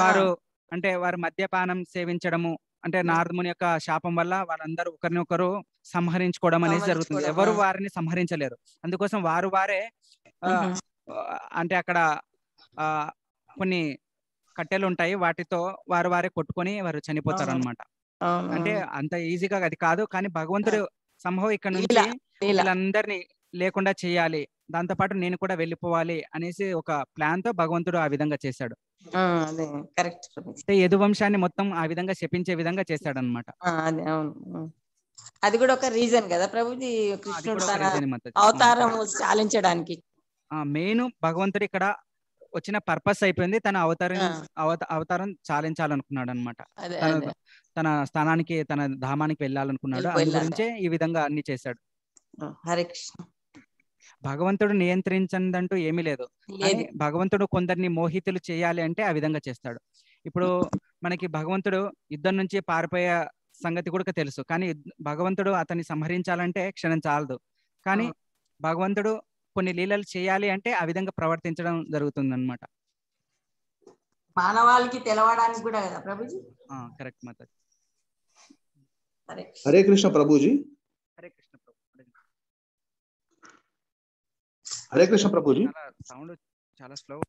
Speaker 1: వారు అంటే వారు మద్యపానం సేవించడము అంటే నారదముని యొక్క శాపం వల్ల వాళ్ళందరూ ఒకరిని ఒకరు సంహరించుకోవడం అనేది జరుగుతుంది ఎవరు వారిని సంహరించలేరు అందుకోసం వారు వారే అంటే అక్కడ ఆ కొన్ని కట్టెలు ఉంటాయి వాటితో వారు వారే కొట్టుకొని వారు చనిపోతారు అనమాట అంటే అంత ఈజీగా అది కాదు కానీ భగవంతుడు సంభవం ఇక్కడ నుంచి వీళ్ళందరినీ లేకుండా చేయాలి దాంతోపాటు నేను కూడా వెళ్ళిపోవాలి అనేసి ఒక ప్లాన్ తో భగవంతుడు ఆ విధంగా చేశాడు యదు వంశాన్ని మొత్తం ఆ విధంగా శపించే విధంగా చేశాడు అనమాట
Speaker 3: అది కూడా ఒక రీజన్ కదా ప్రభుజీ కృష్ణుడు అవతారం చాలించడానికి
Speaker 1: మెయిన్ భగవంతుడు ఇక్కడ వచ్చిన పర్పస్ అయిపోయింది తన అవతారం అవతారం చాలించాలనుకున్నాడు అనమాట తన స్థానానికి తన ధామానికి వెళ్ళాలనుకున్నాడు గురించే ఈ విధంగా అన్ని చేశాడు హరే కృష్ణ భగవంతుడు నియంత్రించదంటూ ఏమీ లేదు భగవంతుడు కొందరిని మోహితులు చేయాలి అంటే ఆ విధంగా చేస్తాడు ఇప్పుడు మనకి భగవంతుడు యుద్ధం నుంచి పారిపోయే సంగతి కూడా తెలుసు కానీ భగవంతుడు అతన్ని సంహరించాలంటే క్షణం చాలదు కానీ భగవంతుడు కొన్ని లీలలు చేయాలి అంటే ఆ విధంగా ప్రవర్తించడం జరుగుతుంది అనమాట
Speaker 3: మానవాళికి తెలవడానికి కూడా కదా ప్రభుజీ
Speaker 1: కరెక్ట్ మాత హరే కృష్ణ ప్రభుజీ
Speaker 2: हरे कृष्ण प्रभु जी
Speaker 1: चला स्लो